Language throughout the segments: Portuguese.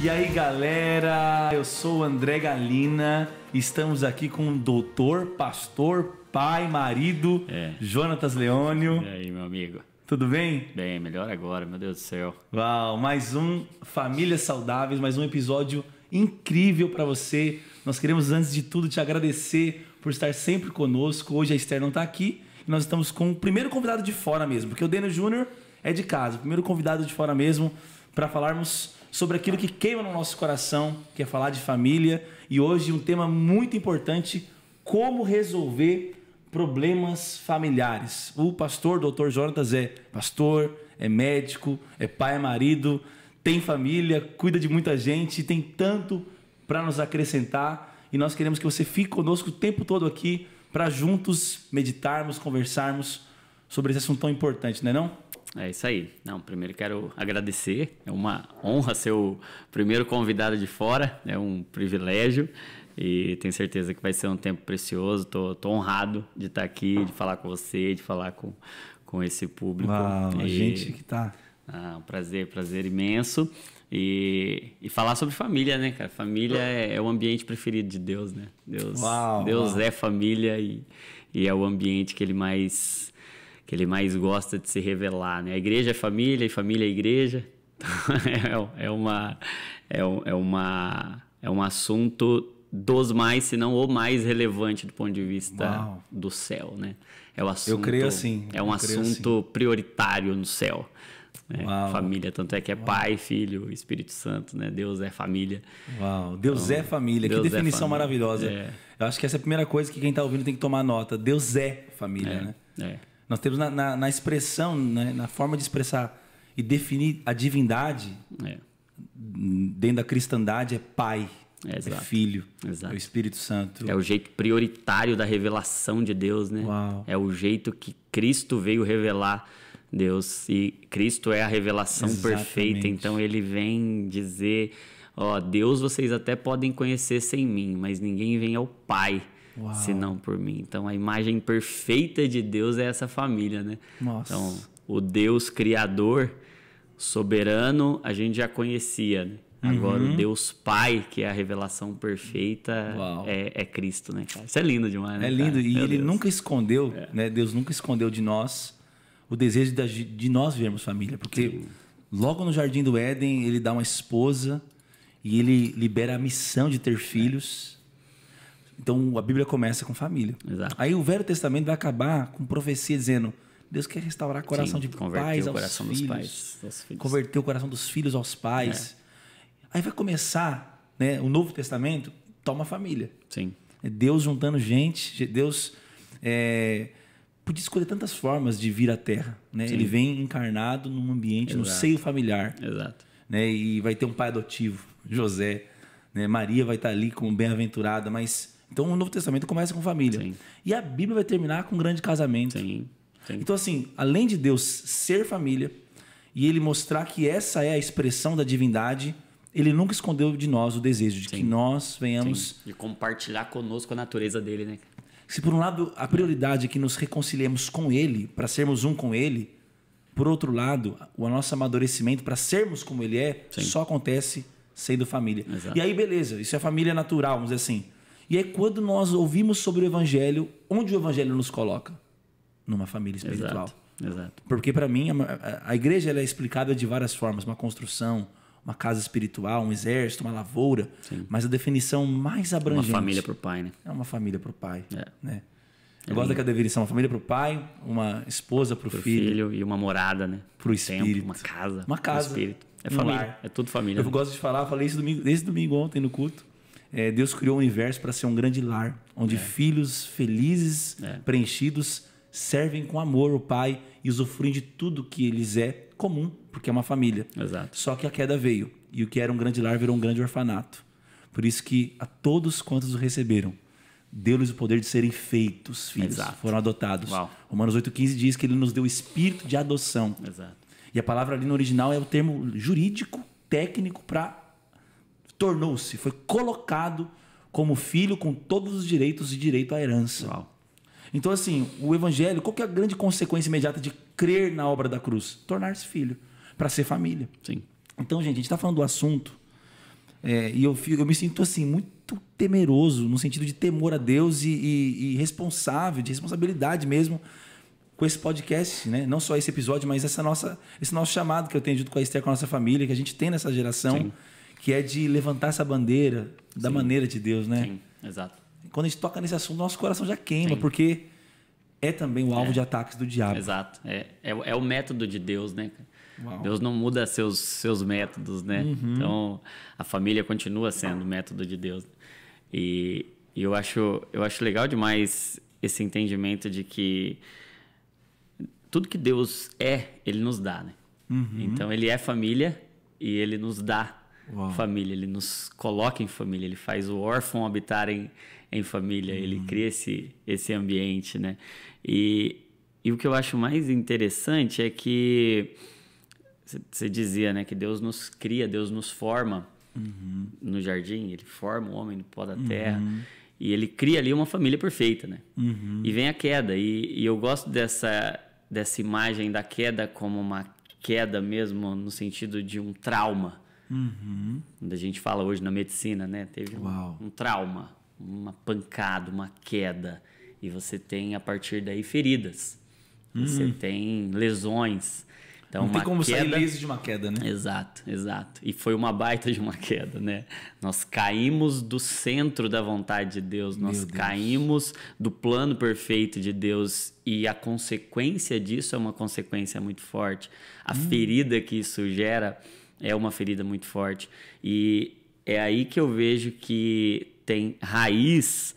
E aí galera, eu sou o André Galina, estamos aqui com o doutor, pastor, pai, marido, é. Jonatas Leônio. E aí, meu amigo? Tudo bem? Bem, melhor agora, meu Deus do céu. Uau, mais um Famílias Saudáveis, mais um episódio incrível para você. Nós queremos, antes de tudo, te agradecer por estar sempre conosco. Hoje a Esther não está aqui e nós estamos com o primeiro convidado de fora mesmo, porque o Daniel Júnior é de casa, o primeiro convidado de fora mesmo para falarmos sobre aquilo que queima no nosso coração, que é falar de família, e hoje um tema muito importante, como resolver problemas familiares. O pastor Dr. Jonatas é pastor, é médico, é pai, é marido, tem família, cuida de muita gente, tem tanto para nos acrescentar e nós queremos que você fique conosco o tempo todo aqui para juntos meditarmos, conversarmos sobre esse assunto tão importante, né, não é não? É isso aí. Não, primeiro quero agradecer. É uma honra ser o primeiro convidado de fora. É um privilégio e tenho certeza que vai ser um tempo precioso. Tô, tô honrado de estar aqui, de falar com você, de falar com, com esse público. Uau, e... a gente que tá. Ah, um prazer, prazer imenso. E, e falar sobre família, né, cara? Família é, é o ambiente preferido de Deus, né? Deus, uau, Deus uau. é família e, e é o ambiente que ele mais que ele mais gosta de se revelar, né? A igreja é família e família é igreja. Então, é, é, uma, é, é, uma, é um assunto dos mais, se não o mais relevante do ponto de vista Uau. do céu, né? É o assunto, Eu creio assim. É um assim. assunto assim. prioritário no céu. Né? Família, tanto é que é Uau. pai, filho, Espírito Santo, né? Deus é família. Uau, Deus então, é família, Deus que é definição é família. maravilhosa. É. Eu acho que essa é a primeira coisa que quem está ouvindo tem que tomar nota. Deus é família, é. né? É. Nós temos na, na, na expressão, né? na forma de expressar e definir a divindade é. dentro da cristandade é pai. É, é filho, Exato. é o Espírito Santo. É o jeito prioritário da revelação de Deus, né? Uau. É o jeito que Cristo veio revelar Deus. E Cristo é a revelação Exatamente. perfeita. Então ele vem dizer: Ó, Deus vocês até podem conhecer sem mim, mas ninguém vem ao Pai se não por mim. Então a imagem perfeita de Deus é essa família, né? Nossa. Então, o Deus criador, soberano, a gente já conhecia, né? Agora, uhum. o Deus Pai, que é a revelação perfeita, é, é, Cristo, né, cara? Isso é lindo demais, né? É lindo. Cara? E Meu ele Deus. nunca escondeu, é. né? Deus nunca escondeu de nós o desejo de, de nós vermos família. Porque Sim. logo no Jardim do Éden, ele dá uma esposa e ele libera a missão de ter é. filhos. Então a Bíblia começa com família. Exato. Aí o Velho Testamento vai acabar com profecia dizendo: Deus quer restaurar o coração Sim, de pais o coração aos, filhos, pais aos filhos, converter o coração dos filhos aos pais. É. Aí vai começar, né? O Novo Testamento toma família. Sim. É Deus juntando gente, Deus é, podia escolher tantas formas de vir à Terra, né? Sim. Ele vem encarnado num ambiente, Exato. no seio familiar. Exato. Né? E vai ter um pai adotivo, José. Né? Maria vai estar ali como bem-aventurada, mas então o Novo Testamento começa com família. Sim. E a Bíblia vai terminar com um grande casamento. Sim. Sim. Então, assim, além de Deus ser família e ele mostrar que essa é a expressão da divindade, ele nunca escondeu de nós o desejo de que nós venhamos. De compartilhar conosco a natureza dele, né? Se por um lado a prioridade é que nos reconciliemos com ele, para sermos um com ele, por outro lado, o nosso amadurecimento para sermos como ele é, só acontece sendo família. Exato. E aí, beleza, isso é família natural, vamos dizer assim. E é quando nós ouvimos sobre o Evangelho, onde o Evangelho nos coloca? Numa família espiritual. Exato. Exato. Porque para mim a, a, igreja ela é explicada de várias formas, uma construção, uma casa espiritual, um exército, uma lavoura. Sim. Mas a definição mais abrangente. Uma família para o pai, né? É uma família para o pai. É. Né? Eu é gosto daquela definição: uma família para o pai, uma esposa para o filho, filho. e uma morada, né? Para o espírito. uma casa. Uma casa. espírito. É família. Lar. É tudo família. Eu né? gosto de falar, falei isso domingo, desde domingo ontem no culto. É, Deus criou o universo para ser um grande lar, onde é. filhos felizes, é. preenchidos, servem com amor o Pai e usufruem de tudo que eles é comum, porque é uma família. Exato. Só que a queda veio e o que era um grande lar virou um grande orfanato. Por isso que a todos quantos o receberam, deu-lhes o poder de serem feitos filhos, Exato. foram adotados. Uau. Romanos 8,15 diz que ele nos deu o espírito de adoção. Exato. E a palavra ali no original é o termo jurídico, técnico para tornou-se, foi colocado como filho com todos os direitos e direito à herança. Uau. Então, assim, o evangelho, qual que é a grande consequência imediata de crer na obra da cruz? Tornar-se filho, para ser família. Sim. Então, gente, a gente está falando do assunto é, e eu, fico, eu me sinto, assim, muito temeroso, no sentido de temor a Deus e, e, e responsável, de responsabilidade mesmo com esse podcast, né? Não só esse episódio, mas essa nossa, esse nosso chamado que eu tenho junto com a Esther, com a nossa família, que a gente tem nessa geração. Sim que é de levantar essa bandeira da Sim. maneira de Deus, né? Sim, exato. Quando a gente toca nesse assunto, nosso coração já queima, Sim. porque é também o alvo é. de ataques do diabo. Exato. É, é, é o método de Deus, né? Uau. Deus não muda seus, seus métodos, né? Uhum. Então, a família continua sendo o método de Deus. E, e eu, acho, eu acho legal demais esse entendimento de que tudo que Deus é, Ele nos dá, né? Uhum. Então, Ele é família e Ele nos dá Uau. família, ele nos coloca em família, ele faz o órfão habitar em, em família, uhum. ele cria esse, esse ambiente, né? E, e o que eu acho mais interessante é que você dizia, né, que Deus nos cria, Deus nos forma uhum. no jardim, ele forma o homem no pó da uhum. terra. Uhum. E ele cria ali uma família perfeita, né? Uhum. E vem a queda. E, e eu gosto dessa, dessa imagem da queda como uma queda mesmo, no sentido de um trauma Uhum. a gente fala hoje na medicina, né? Teve um, um, trauma, uma pancada, uma queda. E você tem, a partir daí, feridas. Uhum. Você hum. tem lesões. Então, Não tem como queda... sair liso de uma queda, né? Exato, exato. E foi uma baita de uma queda, né? Nós caímos do centro da vontade de Deus, nós Deus. caímos do plano perfeito de Deus e a consequência disso é uma consequência muito forte. A hum. ferida que isso gera é uma ferida muito forte. E é aí que eu vejo que tem raiz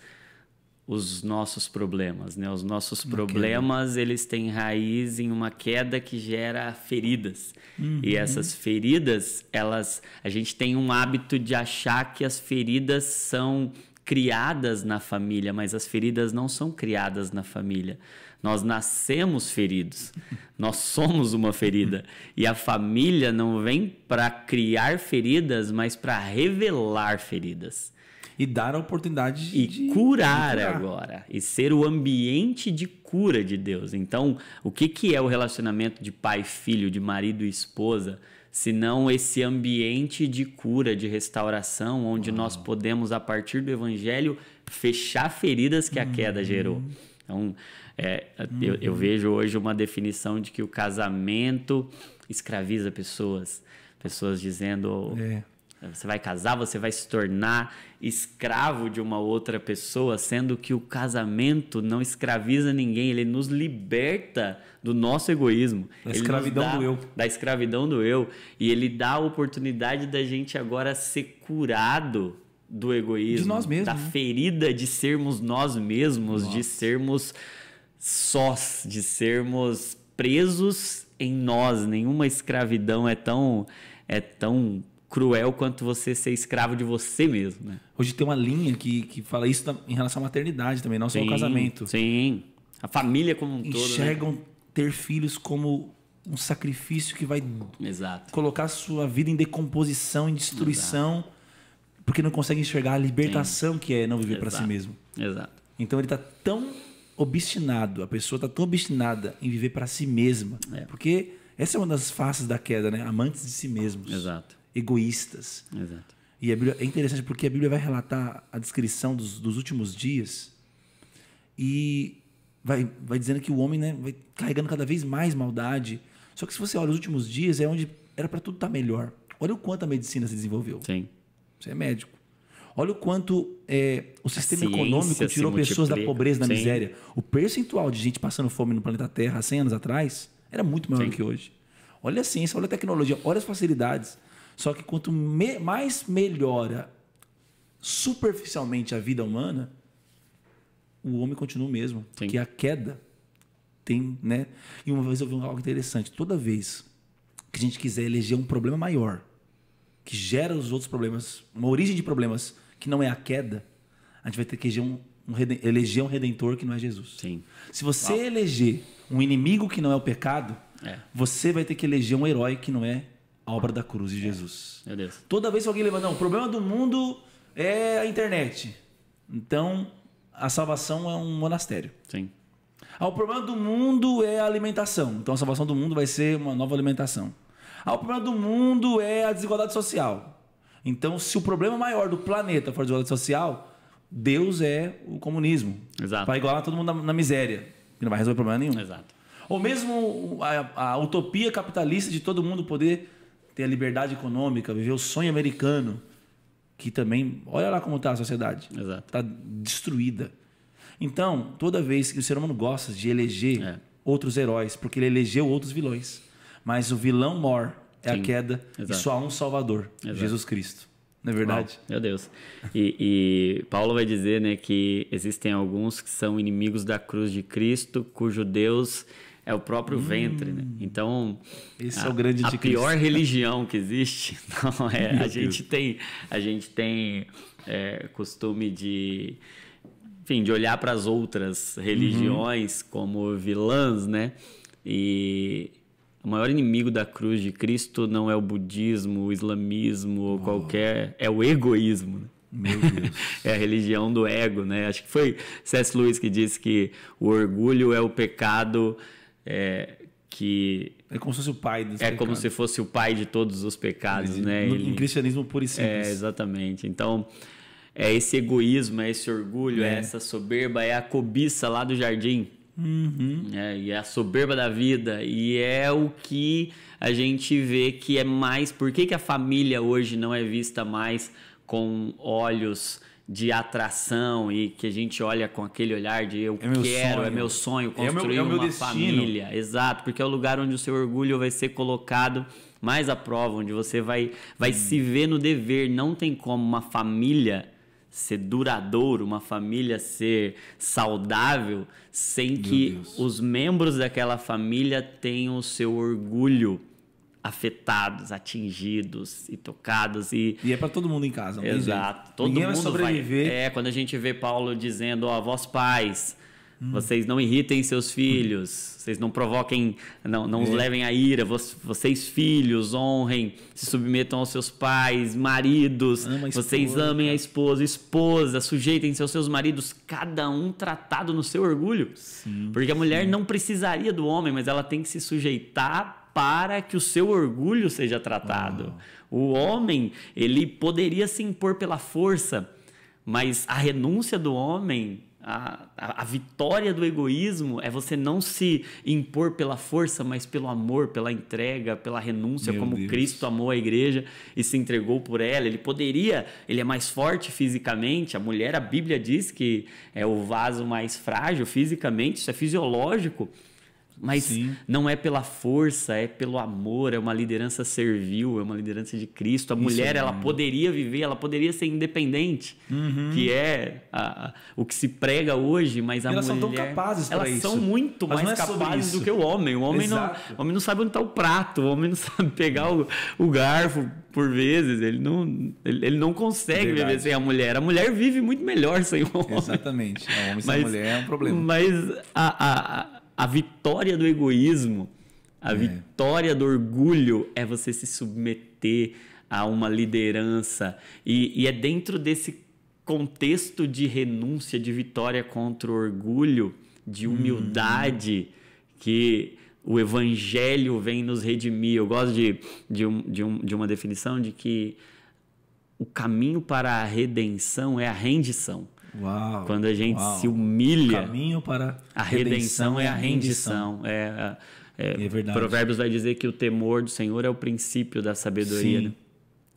os nossos problemas, né? Os nossos problemas, eles têm raiz em uma queda que gera feridas. Uhum. E essas feridas, elas a gente tem um hábito de achar que as feridas são criadas na família, mas as feridas não são criadas na família. Nós nascemos feridos. Nós somos uma ferida. E a família não vem para criar feridas, mas para revelar feridas. E dar a oportunidade e de, curar, curar agora. E ser o ambiente de cura de Deus. Então, o que, que é o relacionamento de pai e filho, de marido e esposa? se não esse ambiente de cura, de restauração, onde nós podemos, a partir do Evangelho, fechar feridas que a uhum. queda gerou. Então, é, uhum. eu, eu, uhum. vejo hoje uma definição de que o casamento escraviza pessoas. Pessoas dizendo: oh, é. você vai casar, você vai se tornar escravo de uma outra pessoa, sendo que o casamento não escraviza ninguém, ele nos liberta do nosso egoísmo. Da ele escravidão dá, do eu. Da escravidão do eu. E ele dá a oportunidade da gente agora ser curado do egoísmo. De nós mesmos. Da né? ferida de sermos nós mesmos, Nossa. de sermos sós, de sermos presos em nós. Nenhuma escravidão é tão é tão cruel quanto você ser escravo de você mesmo. Né? Hoje tem uma linha que, que fala isso em relação à maternidade também, não só ao casamento. Sim. A família como um né? Enxergam todo. Enxergam né? ter filhos como um sacrifício que vai Exato. colocar sua vida em decomposição, em destruição, Exato. porque não consegue enxergar a libertação sim. que é não viver para si mesmo. Exato. Então ele está tão obstinado, a pessoa está tão obstinada em viver para si mesma. É. Porque essa é uma das faces da queda, né? Amantes de si mesmos. Exato. Egoístas. Exato. E a Bíblia, é interessante porque a Bíblia vai relatar a descrição dos, dos últimos dias e vai, vai dizendo que o homem né, vai carregando cada vez mais maldade. Só que se você olha os últimos dias, é onde era para tudo estar tá melhor. Olha o quanto a medicina se desenvolveu. Sim. Você é médico. Olha o quanto é, o sistema econômico tirou pessoas da pobreza, da Sim. miséria. O percentual de gente passando fome no planeta Terra há 100 anos atrás era muito maior Sim. que hoje. Olha a ciência, olha a tecnologia, olha as facilidades. Só que quanto me mais melhora superficialmente a vida humana, o homem continua o mesmo. Sim. Porque a queda tem, né? E uma vez eu vi algo interessante. Toda vez que a gente quiser eleger um problema maior, que gera os outros problemas, uma origem de problemas que não é a queda, a gente vai ter que eleger um, um, eleger um redentor que não é Jesus. Sim. Se você Uau. eleger um inimigo que não é o pecado, é. você vai ter que eleger um herói que não é a obra da cruz de é. Jesus. Meu Deus. Toda vez que alguém levanta, não, o problema do mundo é a internet. Então, a salvação é um monastério. Sim. Ah, o problema do mundo é a alimentação. Então, a salvação do mundo vai ser uma nova alimentação. Ah, o problema do mundo é a desigualdade social. Então, se o problema maior do planeta for a desigualdade social, Deus é o comunismo. Exato. Para igualar todo mundo na, na, miséria, que não vai resolver problema nenhum. Exato. Ou mesmo a, a utopia capitalista de todo mundo poder ter a liberdade econômica, viver o sonho americano, que também, olha lá como está a sociedade. Exato. Está destruída. Então, toda vez que o ser humano gosta de eleger é. outros heróis, porque ele elegeu outros vilões. Mas o vilão mor é Sim, a queda exato. e só há um salvador, exato. Jesus Cristo. Não é verdade? Uau, meu Deus. E, e, Paulo vai dizer né, que existem alguns que são inimigos da cruz de Cristo, cujo Deus é o próprio hum, ventre. Né? Então, a, é a pior religião que existe não é. a gente tem, a gente tem é, costume de enfim, de olhar para as outras uhum. religiões uhum. como vilãs, né? E o maior inimigo da cruz de Cristo não é o budismo, o islamismo ou oh. qualquer. É o egoísmo. Né? Meu Deus. é a religião do ego, né? Acho que foi C.S. Lewis que disse que o orgulho é o pecado é, que é como se fosse o pai dos É pecados. como se fosse o pai de todos os pecados, Ele, né? No, Ele, cristianismo puro e é, simples. É, exatamente. Então, é esse egoísmo, é esse orgulho, é. é essa soberba, é a cobiça lá do jardim. Uhum. É, e é a soberba da vida. E é o que a gente vê que é mais. Por que, que a família hoje não é vista mais com olhos de atração e que a gente olha com aquele olhar de eu é quero, é meu sonho construir é meu, é meu uma destino. família. Exato, porque é o lugar onde o seu orgulho vai ser colocado mais à prova, onde você vai, vai hum. se ver no dever. Não tem como uma família ser duradouro, uma família ser saudável, sem Meu que Deus. os membros daquela família tenham o seu orgulho afetados, atingidos e tocados e e é para todo mundo em casa, não exato. Todo Ninguém mundo vai sobreviver. Vai. É quando a gente vê Paulo dizendo, ó, vós pais, Hum. Vocês não irritem seus filhos, vocês não provoquem, não, não os é. levem à ira. Vocês, filhos, honrem, se submetam aos seus pais, maridos, Ama vocês amem a esposa, esposa, sujeitem-se aos seus maridos, cada um tratado no seu orgulho. Sim, Porque a mulher sim. não precisaria do homem, mas ela tem que se sujeitar para que o seu orgulho seja tratado. O homem, ele poderia se impor pela força, mas a renúncia do homem a, a, a, vitória do egoísmo é você não se impor pela força, mas pelo amor, pela entrega, pela renúncia, Meu como Deus. Cristo amou a igreja e se entregou por ela. Ele poderia, ele é mais forte fisicamente. A mulher, a Bíblia diz que é o vaso mais frágil fisicamente, isso é fisiológico mas Sim. não é pela força, é pelo amor, é uma liderança servil, é uma liderança de Cristo. A Isso mulher, ela poderia viver, ela poderia ser independente, uhum. que é a, a, o que se prega hoje, mas a elas mulher... Elas são tão capazes Elas isso. são muito mas mais é capazes do que o homem. O homem, não, o homem não sabe onde está o prato, o homem não sabe pegar o, o garfo, por vezes, ele não, ele, ele não consegue Verdade. viver sem a mulher. A mulher vive muito melhor sem o homem. Exatamente. É, o homem sem mas, mulher é um problema. Mas a, a a vitória do egoísmo, a é. vitória do orgulho é você se submeter a uma liderança. E, e é dentro desse contexto de renúncia, de vitória contra o orgulho, de uhum. humildade, hum. que o evangelho vem nos redimir. Eu gosto de, de, um, de, um, de uma definição de que o caminho para a redenção é a rendição. Uau, Quando a gente uau. se humilha. caminho para a redenção, redenção é a rendição. É, é, é. é verdade. Provérbios vai dizer que o temor do Senhor é o princípio da sabedoria. Né?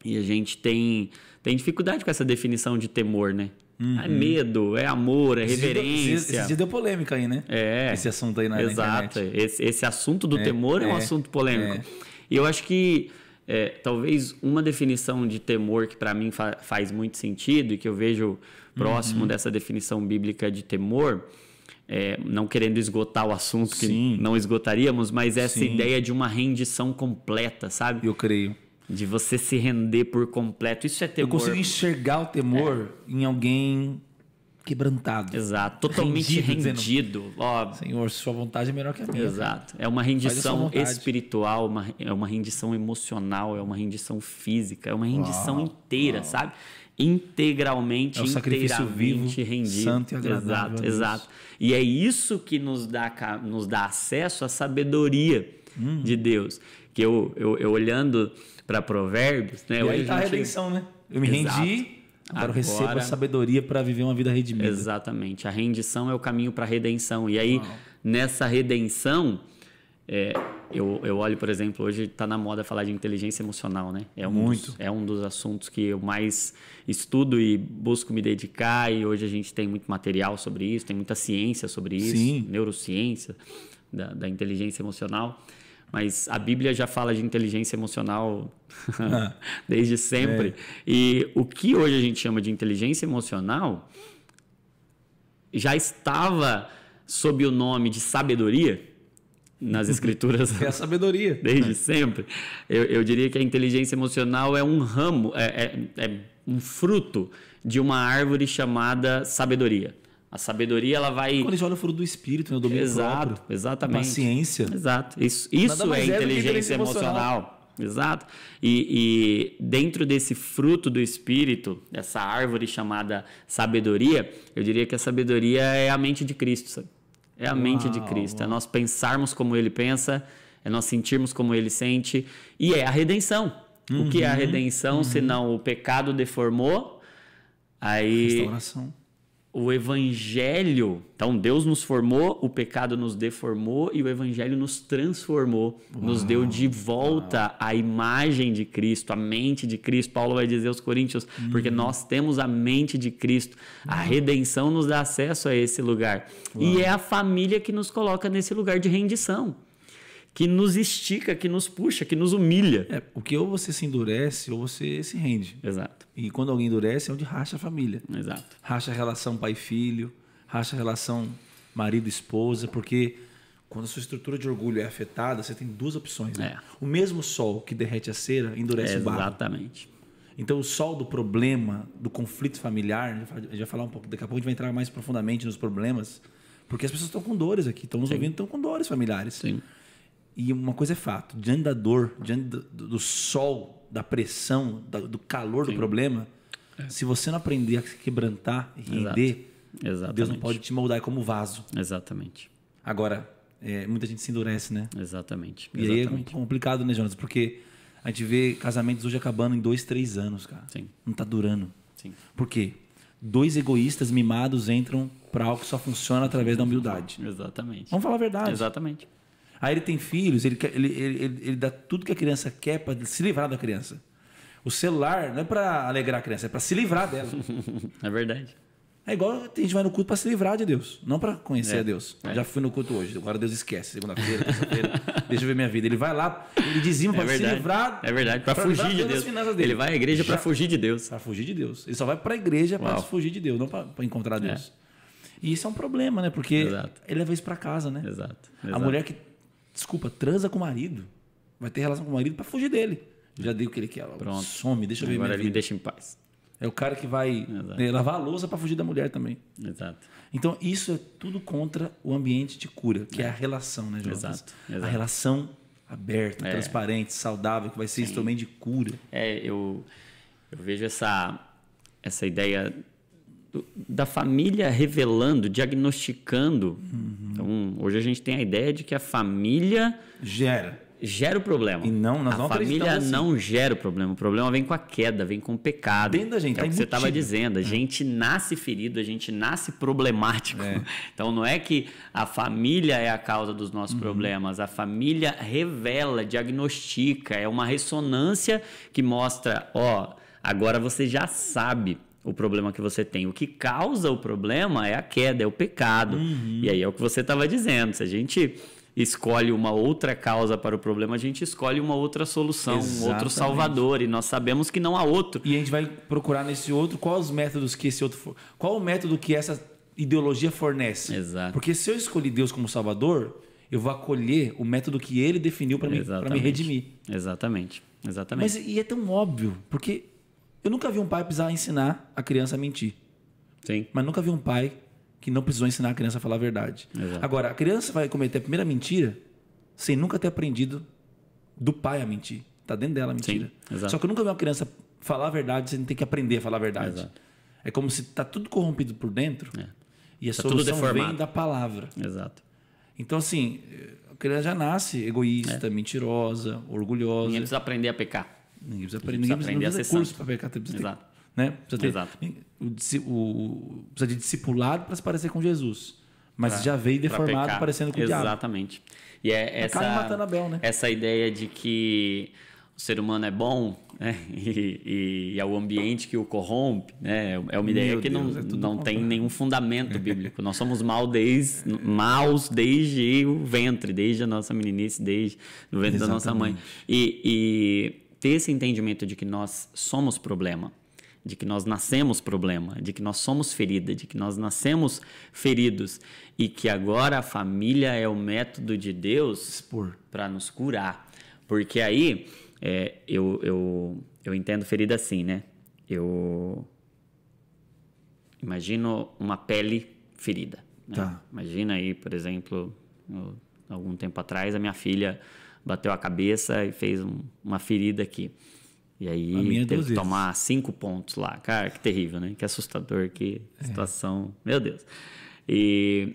E a gente tem, tem dificuldade com essa definição de temor, né? Uhum. É medo, é amor, é reverência. Esse dia, esse dia deu polêmica aí, né? É. Esse assunto aí na, exato. Na esse, esse, assunto do é, temor é, é, um assunto polêmico. É. E eu acho que é, talvez uma definição de temor que para mim fa faz muito sentido e que eu vejo próximo uhum. dessa definição bíblica de temor. É, não querendo esgotar o assunto que Sim. não esgotaríamos, mas essa Sim. ideia de uma rendição completa, sabe? Eu creio. De você se render por completo. Isso é temor. Eu consigo enxergar o temor é. em alguém quebrantado. Exato, totalmente rendido. rendido. Dizendo, ó, Senhor, sua vontade é melhor que a minha. Exato. É uma rendição espiritual, uma, é uma rendição emocional, é uma rendição física, é uma rendição uau, inteira, uau. sabe? integralmente, é sacrifício vivo, rendido. Santo e agradável. Exato, exato. E é isso que nos dá, nos dá acesso à sabedoria hum. de Deus. Que eu, eu, eu olhando para Provérbios. Né, e aí está a tá redenção, né? Eu me exato. rendi. Agora, eu recebo a sabedoria para viver uma vida redimida. Exatamente. A rendição é o caminho para a redenção. E aí, Uau. nessa redenção, é, eu, eu olho, por exemplo, hoje está na moda falar de inteligência emocional, né? É um Muito. Dos, é um dos assuntos que eu mais estudo e busco me dedicar. E hoje a gente tem muito material sobre isso, tem muita ciência sobre isso, Sim. neurociência da, da inteligência emocional. Mas a Bíblia já fala de inteligência emocional ah. desde sempre. É. E o que hoje a gente chama de inteligência emocional já estava sob o nome de sabedoria nas escrituras. é a sabedoria. Desde sempre. Eu, eu, diria que a inteligência emocional é um ramo, é, é, é um fruto de uma árvore chamada sabedoria. A sabedoria ela vai. Quando a gente olha o fruto do espírito, né? O domínio Exato, próprio, exatamente. Paciência. Exato. Isso, isso é, é inteligência emocional. emocional. Exato. E, e, dentro desse fruto do espírito, essa árvore chamada sabedoria, eu diria que a sabedoria é a mente de Cristo, sabe? É a Uau. mente de Cristo. É nós pensarmos como ele pensa, é nós sentirmos como ele sente. E é a redenção. Uhum. O que é a uhum, redenção, uhum. senão o pecado deformou? Aí. Restauração o evangelho, então Deus nos formou, o pecado nos deformou e o evangelho nos transformou, uau, nos deu de volta uau. a imagem de Cristo, a mente de Cristo. Paulo vai dizer aos Coríntios, porque hum. nós temos a mente de Cristo. A redenção nos dá acesso a esse lugar. Uau. E é a família que nos coloca nesse lugar de rendição que nos estica, que nos puxa, que nos humilha. É, porque ou você se endurece ou você se rende. Exato. E quando alguém endurece é onde racha a família. Exato. Racha a relação pai-filho, racha a relação marido-esposa, porque quando a sua estrutura de orgulho é afetada, você tem duas opções. Né? É. O mesmo sol que derrete a cera endurece é, o barro. Exatamente. Então, o sol do problema, do conflito familiar, a gente vai falar um pouco, daqui a pouco a gente vai entrar mais profundamente nos problemas, porque as pessoas estão com dores aqui, estão nos Sim. ouvindo, estão com dores familiares. Sim. E uma coisa é fato: diante da dor, diante do, do sol, da pressão, da, do calor Sim. do problema, é. se você não aprender a se quebrantar e render, Deus não pode te moldar como vaso. Exatamente. Agora, é, muita gente se endurece, né? Exatamente. E Exatamente. aí é complicado, né, Jonas? Porque a gente vê casamentos hoje acabando em dois, três anos, cara. Sim. Não está durando. Sim. Por quê? dois egoístas mimados entram para algo que só funciona através da humildade. Exatamente. Vamos falar a verdade. Exatamente. Aí ele tem filhos, ele, ele, ele, ele dá tudo que a criança quer para se livrar da criança. O celular não é para alegrar a criança, é para se livrar dela. é verdade. É igual a gente vai no culto para se livrar de Deus, não para conhecer é, a Deus. É. Já fui no culto hoje, agora Deus esquece. Segunda-feira, terça-feira, deixa eu ver minha vida. Ele vai lá, ele dizima é para se livrar. É verdade, para fugir de Deus. Ele vai à igreja para fugir de Deus. Para fugir de Deus. Ele só vai para a igreja para fugir de Deus, não para encontrar é. Deus. E isso é um problema, né? Porque Exato. ele leva isso para casa, né? Exato. Exato. A mulher que Desculpa, transa com o marido. Vai ter relação com o marido para fugir dele. Já dei o que ele quer. Logo. Pronto. Some, deixa eu ver Agora ele me deixa em paz. É o cara que vai né, lavar a louça para fugir da mulher também. Exato. Então, isso é tudo contra o ambiente de cura, que é, é a relação, né, Jonas? Exato, exato. A relação aberta, é. transparente, saudável, que vai ser Sim. instrumento de cura. É, eu, eu vejo essa, essa ideia da família revelando, diagnosticando. Uhum. Então, hoje a gente tem a ideia de que a família gera gera o problema. E não, nós a não família assim. não gera o problema. O problema vem com a queda, vem com o pecado. Dentro da gente, é tá o que você estava dizendo. A é. gente nasce ferido, a gente nasce problemático. É. Então não é que a família é a causa dos nossos uhum. problemas. A família revela, diagnostica, é uma ressonância que mostra, ó, agora você já sabe o problema que você tem. O que causa o problema é a queda, é o pecado. Uhum. E aí é o que você estava dizendo. Se a gente escolhe uma outra causa para o problema, a gente escolhe uma outra solução, Exatamente. um outro salvador. E nós sabemos que não há outro. E a gente vai procurar nesse outro quais os métodos que esse outro. For... Qual o método que essa ideologia fornece? Exato. Porque se eu escolhi Deus como salvador, eu vou acolher o método que ele definiu para me, me redimir. Exatamente. Exatamente. Mas e é tão óbvio, porque eu nunca vi um pai precisar ensinar a criança a mentir. Sim. Mas nunca vi um pai que não precisou ensinar a criança a falar a verdade. Exato. Agora, a criança vai cometer a primeira mentira sem nunca ter aprendido do pai a mentir. Tá dentro dela a mentira. Sim, exato. Só que eu nunca vi uma criança falar a verdade sem ter que aprender a falar a verdade. Exato. É como se tá tudo corrompido por dentro é. e a tá solução vem da palavra. Exato. Então, assim, a criança já nasce egoísta, é. mentirosa, orgulhosa. E eles aprender a pecar. Ninguém precisa, ninguém precisa aprender precisa a ser curso para ver precisa Exato. ter, né? precisa ter Exato. O, o, precisa de discipulado para se parecer com Jesus. Mas pra, já veio deformado parecendo com Exatamente. o diabo. Exatamente. E é, é essa, Bel, né? essa ideia de que o ser humano é bom né? e, e, é o ambiente que o corrompe, né? É uma ideia Meu que Deus, é não, é não tem nenhum fundamento bíblico. Nós somos mal desde, maus desde o ventre, desde a nossa meninice, desde o ventre Exatamente. da nossa mãe. E, ter esse entendimento de que nós somos problema, de que nós nascemos problema, de que nós somos ferida, de que nós nascemos feridos e que agora a família é o método de Deus para nos curar. Porque aí é, eu, eu, eu entendo ferida assim, né? Eu imagino uma pele ferida. Né? Tá. Imagina aí, por exemplo, algum tempo atrás, a minha filha bateu a cabeça e fez um, uma ferida aqui. E aí é teve que tomar cinco pontos lá. Cara, que terrível, né? Que assustador, que é. situação. É. Meu Deus. E,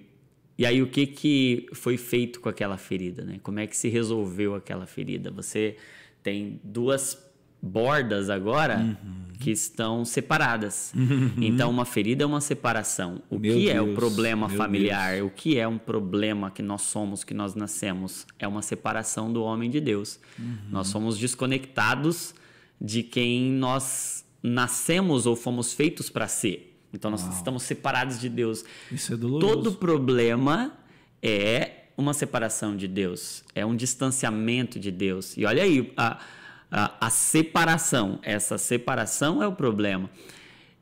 e aí o que, que foi feito com aquela ferida, né? Como é que se resolveu aquela ferida? Você tem duas bordas agora uhum. que estão separadas. Uhum. Então, uma ferida é uma separação. O meu que Deus, é o problema familiar? Deus. O que é um problema que nós somos, que nós nascemos? É uma separação do homem de Deus. Uhum. Nós somos desconectados de quem nós nascemos ou fomos feitos para ser. Então, nós Uau. estamos separados de Deus. Isso é doloroso. Todo problema é uma separação de Deus, é um distanciamento de Deus. E olha aí, a a, a separação. Essa separação é o problema.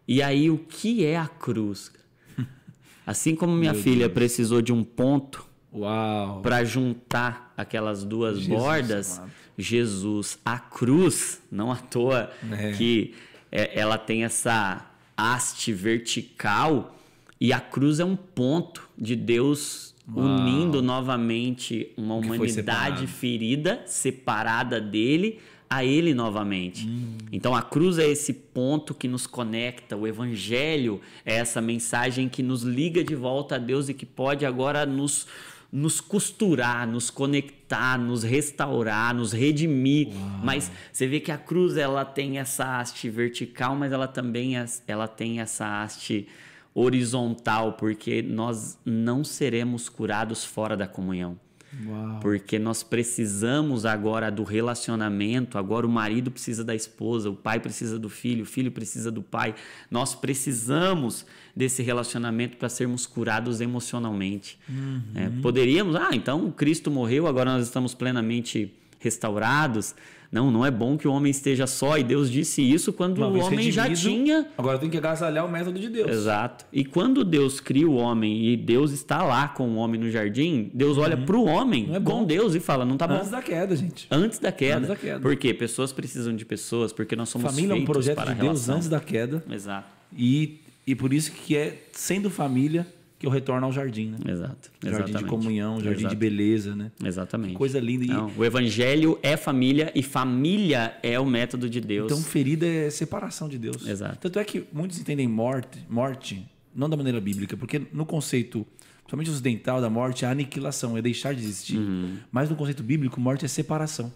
E aí, o que é a cruz? Assim como minha Meu filha Deus. precisou de um ponto para juntar aquelas duas Jesus, bordas, Jesus, a cruz, não à toa é. que é, ela tem essa haste vertical e a cruz é um ponto de Deus Uau. unindo novamente uma humanidade ferida, separada dele, a Ele novamente. Hum. Então a cruz é esse ponto que nos conecta, o Evangelho é essa mensagem que nos liga de volta a Deus e que pode agora nos, nos costurar, nos conectar, nos restaurar, nos redimir. Uau. Mas você vê que a cruz ela tem essa haste vertical, mas ela também ela tem essa haste horizontal, porque nós não seremos curados fora da comunhão. Uau. Porque nós precisamos agora do relacionamento, agora o marido precisa da esposa, o pai precisa do filho, o filho precisa do pai. Nós precisamos desse relacionamento para sermos curados emocionalmente. Uhum. É, poderíamos, ah, então Cristo morreu, agora nós estamos plenamente restaurados. Não, não é bom que o homem esteja só, e Deus disse isso quando o homem redimido, já tinha. Agora tem que agasalhar o método de Deus. Exato. E quando Deus cria o homem e Deus está lá com o homem no jardim, Deus olha uhum. para o homem é com Deus e fala: não tá bom. Antes da queda, gente. Antes da queda. Antes da queda. Porque pessoas precisam de pessoas, porque nós somos Família é um projeto de Deus relação. antes da queda. Exato. E, e por isso que é, sendo família, que eu retorno ao jardim, né? Exato. Jardim exatamente. de comunhão, jardim Exato. de beleza, né? Exatamente. Que coisa linda. Não, o evangelho é família e família é o método de Deus. Então, ferida é separação de Deus. Exato. Tanto é que muitos entendem morte, morte não da maneira bíblica, porque no conceito, principalmente ocidental, da morte é aniquilação, é deixar de existir. Uhum. Mas no conceito bíblico, morte é separação.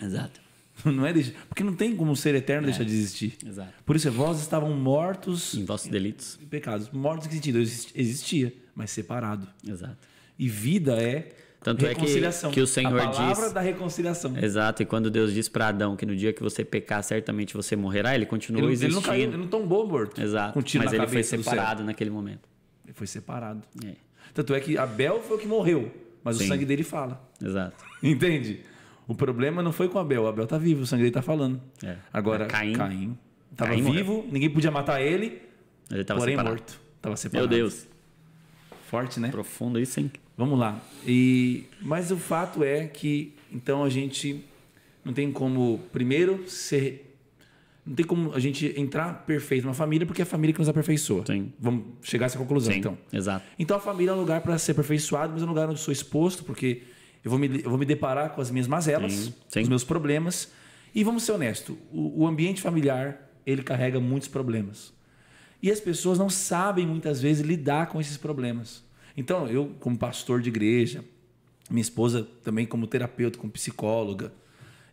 Exato. Não é deixar, porque não tem como ser eterno é. deixar de existir. Exato. Por isso, vós estavam mortos. Em vossos delitos. Em pecados. Mortos em que sentido? Existia, mas separado. Exato. E vida é. Tanto é que, que o Senhor a palavra diz. da reconciliação. Exato, e quando Deus diz para Adão que no dia que você pecar, certamente você morrerá, ele continua ele, existindo. Ele não, caiu, ele não tombou morto. Exato. Mas ele foi separado naquele momento. Ele foi separado. É. Tanto é que Abel foi o que morreu, mas Sim. o sangue dele fala. Exato. Entende? O problema não foi com Abel. Abel tá vivo, o sangue dele tá falando. É. Agora, é, Caim. Caim tava Caim vivo, morreu. ninguém podia matar ele. Ele tava porém separado. morto. Tava separado. Meu Deus. Forte, né? Profundo isso, hein? Vamos lá. E, mas o fato é que, então, a gente não tem como, primeiro, ser não tem como a gente entrar perfeito na família, porque é a família que nos aperfeiçoa. Sim. Vamos chegar a essa conclusão, Sim, então. Exato. Então a família é um lugar para ser aperfeiçoado, mas é um lugar onde eu sou exposto, porque eu vou me, eu vou me deparar com as minhas mazelas, sim, sim. os meus problemas. E vamos ser honestos, o, o ambiente familiar, ele carrega muitos problemas. E as pessoas não sabem muitas vezes lidar com esses problemas. Então, eu, como pastor de igreja, minha esposa também como terapeuta, como psicóloga,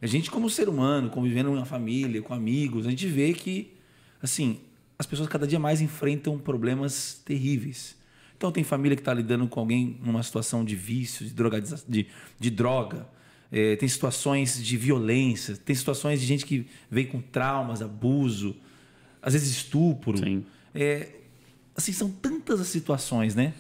a gente como ser humano, convivendo uma família, com amigos, a gente vê que, assim, as pessoas cada dia mais enfrentam problemas terríveis. Então tem família que está lidando com alguém numa situação de vício, de, drogadiza... de, de droga. É, tem situações de violência, tem situações de gente que vem com traumas, abuso, às vezes estupro. Sim. É, assim, são tantas as situações, né?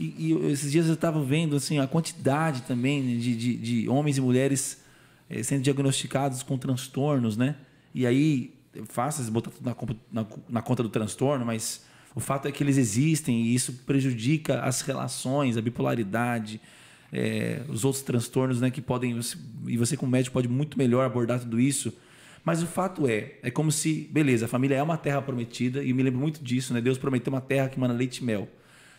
E, e esses dias eu estava vendo assim, a quantidade também de, de, de homens e mulheres é, sendo diagnosticados com transtornos, né? E aí, é fácil botar tudo na, na, na conta do transtorno, mas o fato é que eles existem e isso prejudica as relações, a bipolaridade, é, os outros transtornos, né? Que podem. E você, como médico, pode muito melhor abordar tudo isso. Mas o fato é, é como se, beleza, a família é uma terra prometida, e eu me lembro muito disso, né? Deus prometeu uma terra que mana leite e mel.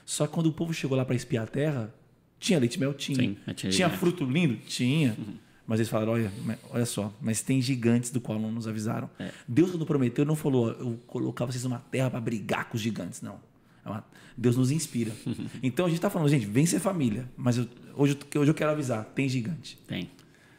Só que quando o povo chegou lá para espiar a terra, tinha leite e mel? Tinha. Sim, tinha, tinha fruto lindo? Tinha. Uhum. Mas eles falaram: olha, olha só, mas tem gigantes do qual não nos avisaram. É. Deus, quando prometeu, não falou: eu colocar vocês numa terra para brigar com os gigantes. Não. É uma... Deus nos inspira. então a gente está falando: gente, vem ser família. Mas eu, hoje, eu, hoje eu quero avisar: tem gigante. Tem.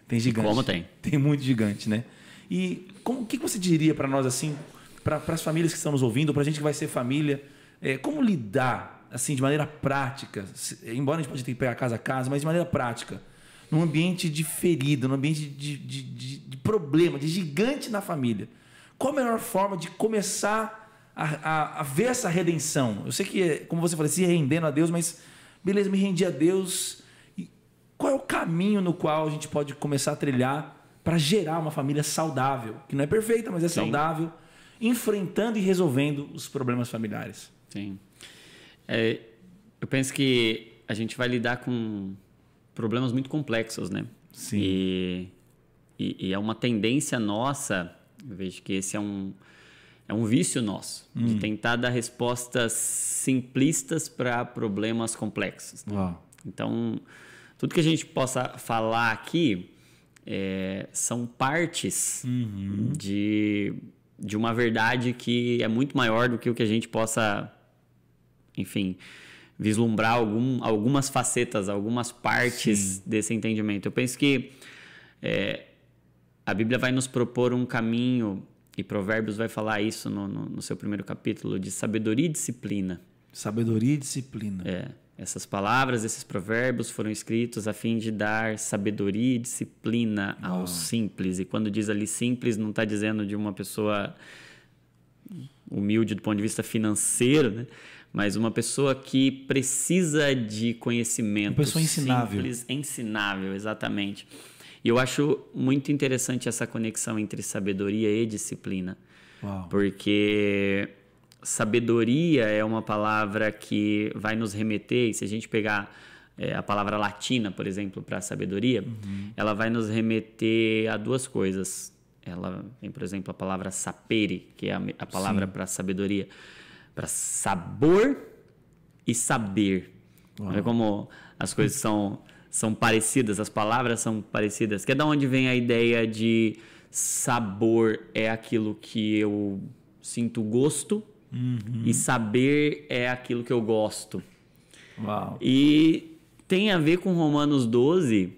Tem gigante. E como tem? Tem muito gigante, né? E como, o que você diria para nós, assim, para as famílias que estão nos ouvindo, para a gente que vai ser família, é, como lidar, assim, de maneira prática? Se, embora a gente possa ter que pegar casa a casa, mas de maneira prática num ambiente de ferida, num ambiente de, de, de, de problema, de gigante na família. Qual a melhor forma de começar a, a, a, ver essa redenção? Eu sei que, como você falou, se rendendo a Deus, mas beleza, me rendi a Deus. E qual é o caminho no qual a gente pode começar a trilhar para gerar uma família saudável, que não é perfeita, mas é Sim. saudável, enfrentando e resolvendo os problemas familiares? Sim. É, eu penso que a gente vai lidar com problemas muito complexos, né? Sim. E, e, e, é uma tendência nossa, eu vejo que esse é um, é um vício nosso, hum. de tentar dar respostas simplistas para problemas complexos. Né? Ah. Então, tudo que a gente possa falar aqui é, são partes uhum. de, de uma verdade que é muito maior do que o que a gente possa, enfim, vislumbrar algum, algumas facetas, algumas partes Sim. desse entendimento. Eu penso que é, a Bíblia vai nos propor um caminho, e Provérbios vai falar isso no, no, no seu primeiro capítulo, de sabedoria e disciplina. Sabedoria e disciplina. É. Essas palavras, esses provérbios foram escritos a fim de dar sabedoria e disciplina ao oh. simples. E quando diz ali simples, não está dizendo de uma pessoa humilde do ponto de vista financeiro, né? mas uma pessoa que precisa de conhecimento. Uma pessoa ensinável. Simples, ensinável, exatamente. E eu acho muito interessante essa conexão entre sabedoria e disciplina. Uau. Porque sabedoria é uma palavra que vai nos remeter, e se a gente pegar é, a palavra latina, por exemplo, para sabedoria, uhum. ela vai nos remeter a duas coisas: ela tem, por exemplo, a palavra sapere, que é a, a palavra para sabedoria, para sabor e saber. Uau. Olha como as coisas são, são parecidas, as palavras são parecidas. Que é da onde vem a ideia de sabor é aquilo que eu sinto gosto uhum. e saber é aquilo que eu gosto. Uau. E tem a ver com Romanos 12,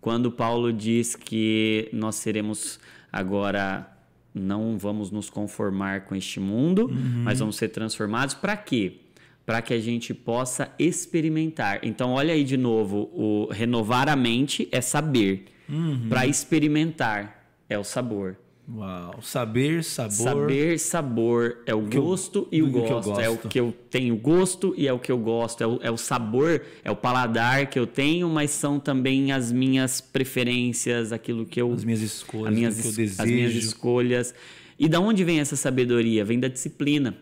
quando Paulo diz que nós seremos Agora, não vamos nos conformar com este mundo, uhum. mas vamos ser transformados para quê? Para que a gente possa experimentar. Então, olha aí de novo: o renovar a mente é saber. Uhum. Para experimentar é o sabor. Uau. Saber, sabor. Saber, sabor. É o gosto eu, e o gosto. gosto. É o que eu tenho gosto e é o que eu gosto. É o, é o sabor, é o paladar que eu tenho, mas são também as minhas preferências, aquilo que eu. As minhas escolhas. As minhas, que eu desejo. As minhas escolhas. E da onde vem essa sabedoria? Vem da disciplina.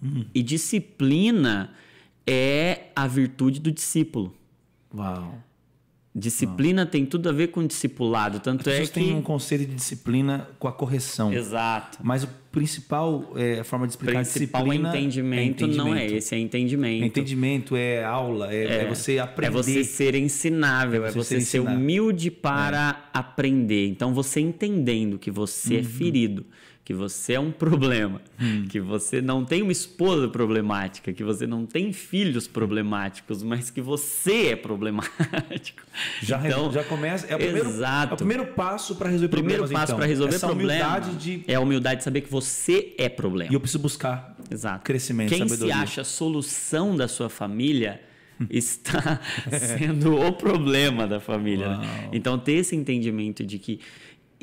Hum. E disciplina é a virtude do discípulo. Uau. Disciplina não. tem tudo a ver com discipulado, tanto As é que tem um conceito de disciplina com a correção. Exato. Mas o principal é, a forma de explicar principal disciplina é entendimento, é entendimento, não é esse, é entendimento. É entendimento é aula, é, é, é você é aprender. É você ser ensinável, é você, ser, ser humilde para aprender. Então você entendendo que você uhum. é ferido que você é um problema, hum. que você não tem uma esposa problemática, que você não tem filhos problemáticos, mas que você é problemático. Já, então, já começa. É o primeiro, exato. É o primeiro passo para resolver problemas. Primeiro passo então. para resolver Essa problema. De... É a humildade de saber que você é problema. E eu preciso buscar exato. crescimento. Quem sabedoria. se acha solução da sua família hum. está sendo o problema da família. Né? Então, ter esse entendimento de que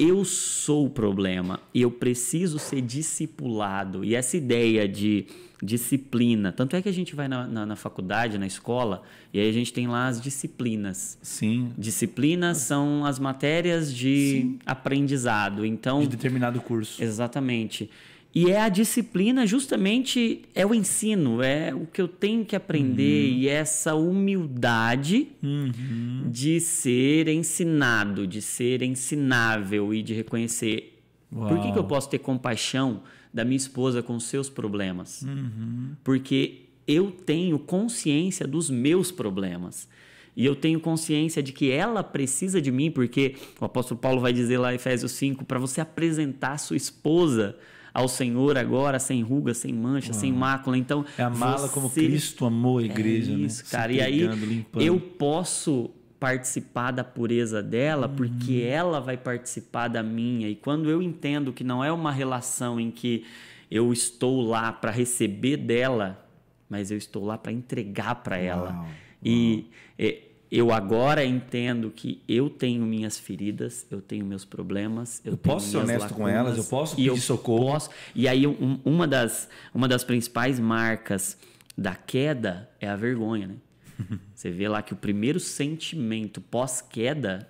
eu sou o problema e eu preciso ser discipulado. E essa ideia de disciplina, tanto é que a gente vai na, na, na faculdade, na escola, e aí a gente tem lá as disciplinas. Sim. Disciplinas são as matérias de Sim. aprendizado. Então, de determinado curso. Exatamente. E é a disciplina, justamente, é o ensino, é o que eu tenho que aprender uhum. e é essa humildade uhum. de ser ensinado, de ser ensinável e de reconhecer. Uau. Por que, que eu posso ter compaixão da minha esposa com seus problemas? Uhum. Porque eu tenho consciência dos meus problemas. E eu tenho consciência de que ela precisa de mim, porque o apóstolo Paulo vai dizer lá em Efésios 5 para você apresentar sua esposa ao Senhor agora, sem ruga, sem mancha, sem mácula. Então, é amá-la você... como Cristo amou a igreja, é né? isso, né? cara. E aí limpando. eu posso participar da pureza dela, porque uhum. ela vai participar da minha. E quando eu entendo que não é uma relação em que eu estou lá para receber dela, mas eu estou lá para entregar para ela. Uau. E é, eu agora entendo que eu tenho minhas feridas, eu tenho meus problemas, eu, eu posso ser honesto lacunas, com elas, eu posso pedir e eu socorro. Posso, e aí um, uma das uma das principais marcas da queda é a vergonha, né? Você vê lá que o primeiro sentimento pós-queda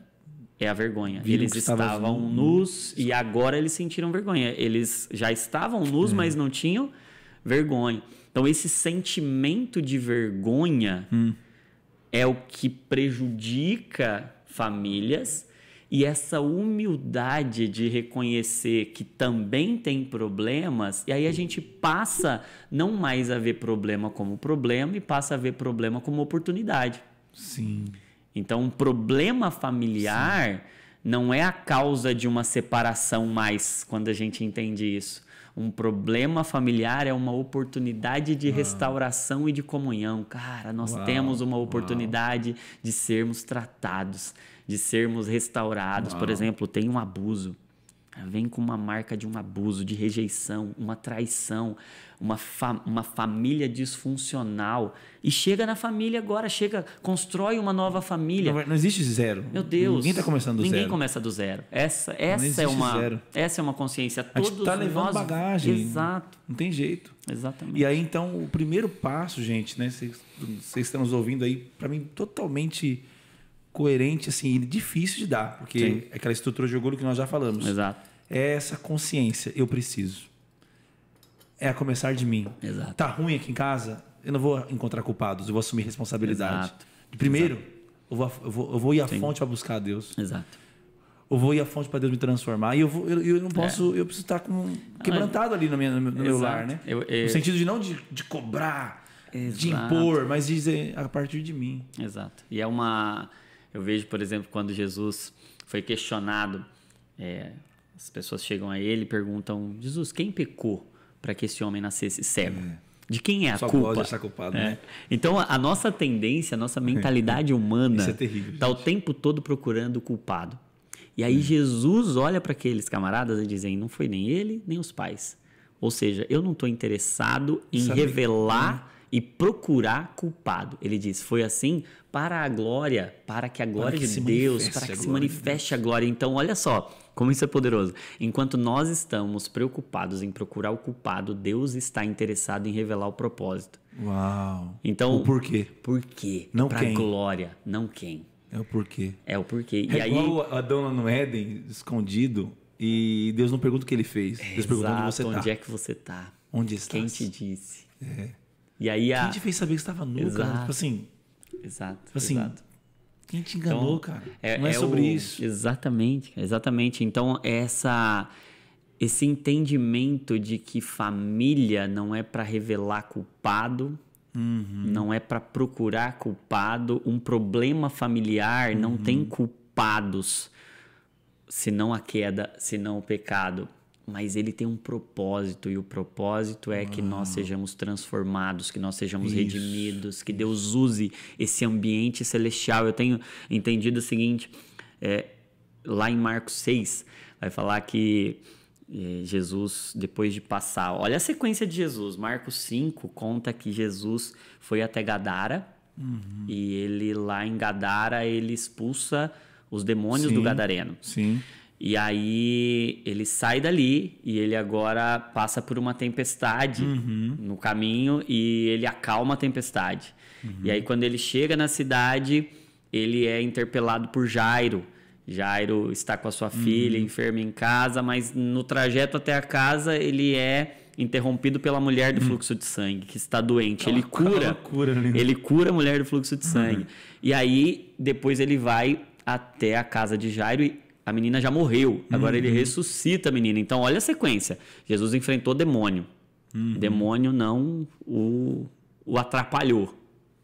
é a vergonha. Viram eles estavam nus e agora eles sentiram vergonha. Eles já estavam nus, é. mas não tinham vergonha. Então, esse sentimento de vergonha hum é o que prejudica famílias e essa humildade de reconhecer que também tem problemas, e aí a gente passa não mais a ver problema como problema e passa a ver problema como oportunidade. Sim. Então, um problema familiar Sim. não é a causa de uma separação mais, quando a gente entende isso. Um problema familiar é uma oportunidade de ah. restauração e de comunhão. Cara, nós uau, temos uma oportunidade uau. de sermos tratados, de sermos restaurados. Uau. Por exemplo, tem um abuso. Vem com uma marca de um abuso, de rejeição, uma traição, uma, fa uma família disfuncional. E chega na família agora, chega, constrói uma nova família. Não, não existe zero. Meu Deus. Ninguém está começando do ninguém zero. Ninguém começa do zero. Essa, essa é uma zero. essa é uma consciência. Todos A gente tá levando nós... bagagem. Exato. Não tem jeito. Exatamente. E aí então o primeiro passo, gente, né? vocês estão nos ouvindo aí, para mim totalmente coerente assim, e difícil de dar, porque Sim. é aquela estrutura de orgulho que nós já falamos. Exato. É essa consciência, eu preciso. É a começar de mim. Exato. Tá ruim aqui em casa, eu não vou encontrar culpados, eu vou assumir responsabilidade. Exato. Primeiro, Exato. Eu, vou, eu, vou, eu vou ir à Sim. fonte para buscar a Deus. Exato eu vou ir à fonte para Deus me transformar e eu, vou, eu, eu não posso, é. eu preciso estar tá com quebrantado ali no, minha, no meu lar, né? Eu, eu... No sentido de não de, de cobrar, Exato. de impor, mas de dizer a partir de mim. Exato. E é uma eu vejo, por exemplo, quando Jesus foi questionado, é, as pessoas chegam a ele e perguntam: Jesus, quem pecou para que esse homem nascesse cego? É. De quem é a Só culpa? Pode estar culpado, é. Né? Então a, nossa tendência, a nossa é. mentalidade humana é está o tempo todo procurando o culpado. E aí Jesus olha para aqueles camaradas e dizem: não foi nem ele, nem os pais. Ou seja, eu não estou interessado em Sabe? revelar e procurar culpado. Ele diz: Foi assim para a glória, para que a glória que de Deus, para que se manifeste a glória. Então, olha só. Como isso é poderoso. Enquanto nós estamos preocupados em procurar o culpado, Deus está interessado em revelar o propósito. Uau. Então, o porquê? Por quê? Não pra quem. glória, não quem. É o porquê. É o porquê. É e igual aí... Adão lá no Éden, escondido, e Deus não pergunta o que ele fez. Deus exato, pergunta tá? onde é que você está. Onde está? Quem te disse? É. E aí a. Quem te fez saber que você estava nu, exato, cara? Tipo assim. Exato. Tipo assim. Exato. Quem te enganou, então, cara? É, Não é, é sobre o... isso. Exatamente, exatamente. Então, essa esse entendimento de que família não é para revelar culpado, uhum. não é para procurar culpado, um problema familiar uhum. não tem uhum. culpados, senão a queda, senão o pecado mas ele tem um propósito e o propósito é que nós sejamos transformados, que nós sejamos Isso. redimidos, que Deus use esse ambiente celestial. Eu tenho entendido o seguinte, é, lá em Marcos 6, vai falar que é, Jesus, depois de passar, olha a sequência de Jesus. Marcos 5 conta que Jesus foi até Gadara uhum. e ele lá em Gadara ele expulsa os demônios sim, do Gadareno. Sim. E aí ele sai dali e ele agora passa por uma tempestade uhum. no caminho e ele acalma a tempestade. Uhum. E aí quando ele chega na cidade, ele é interpelado por Jairo. Jairo está com a sua filha uhum. enferma em casa, mas no trajeto até a casa ele é interrompido pela mulher do uhum. fluxo de sangue que está doente. ele cura, né? ele cura a mulher do fluxo de uhum. sangue. E aí depois ele vai até a casa de Jairo e a menina já morreu. Agora uhum. ele ressuscita a menina. Então, olha a sequência. Jesus enfrentou demônio. Uhum. Demônio não o, o atrapalhou.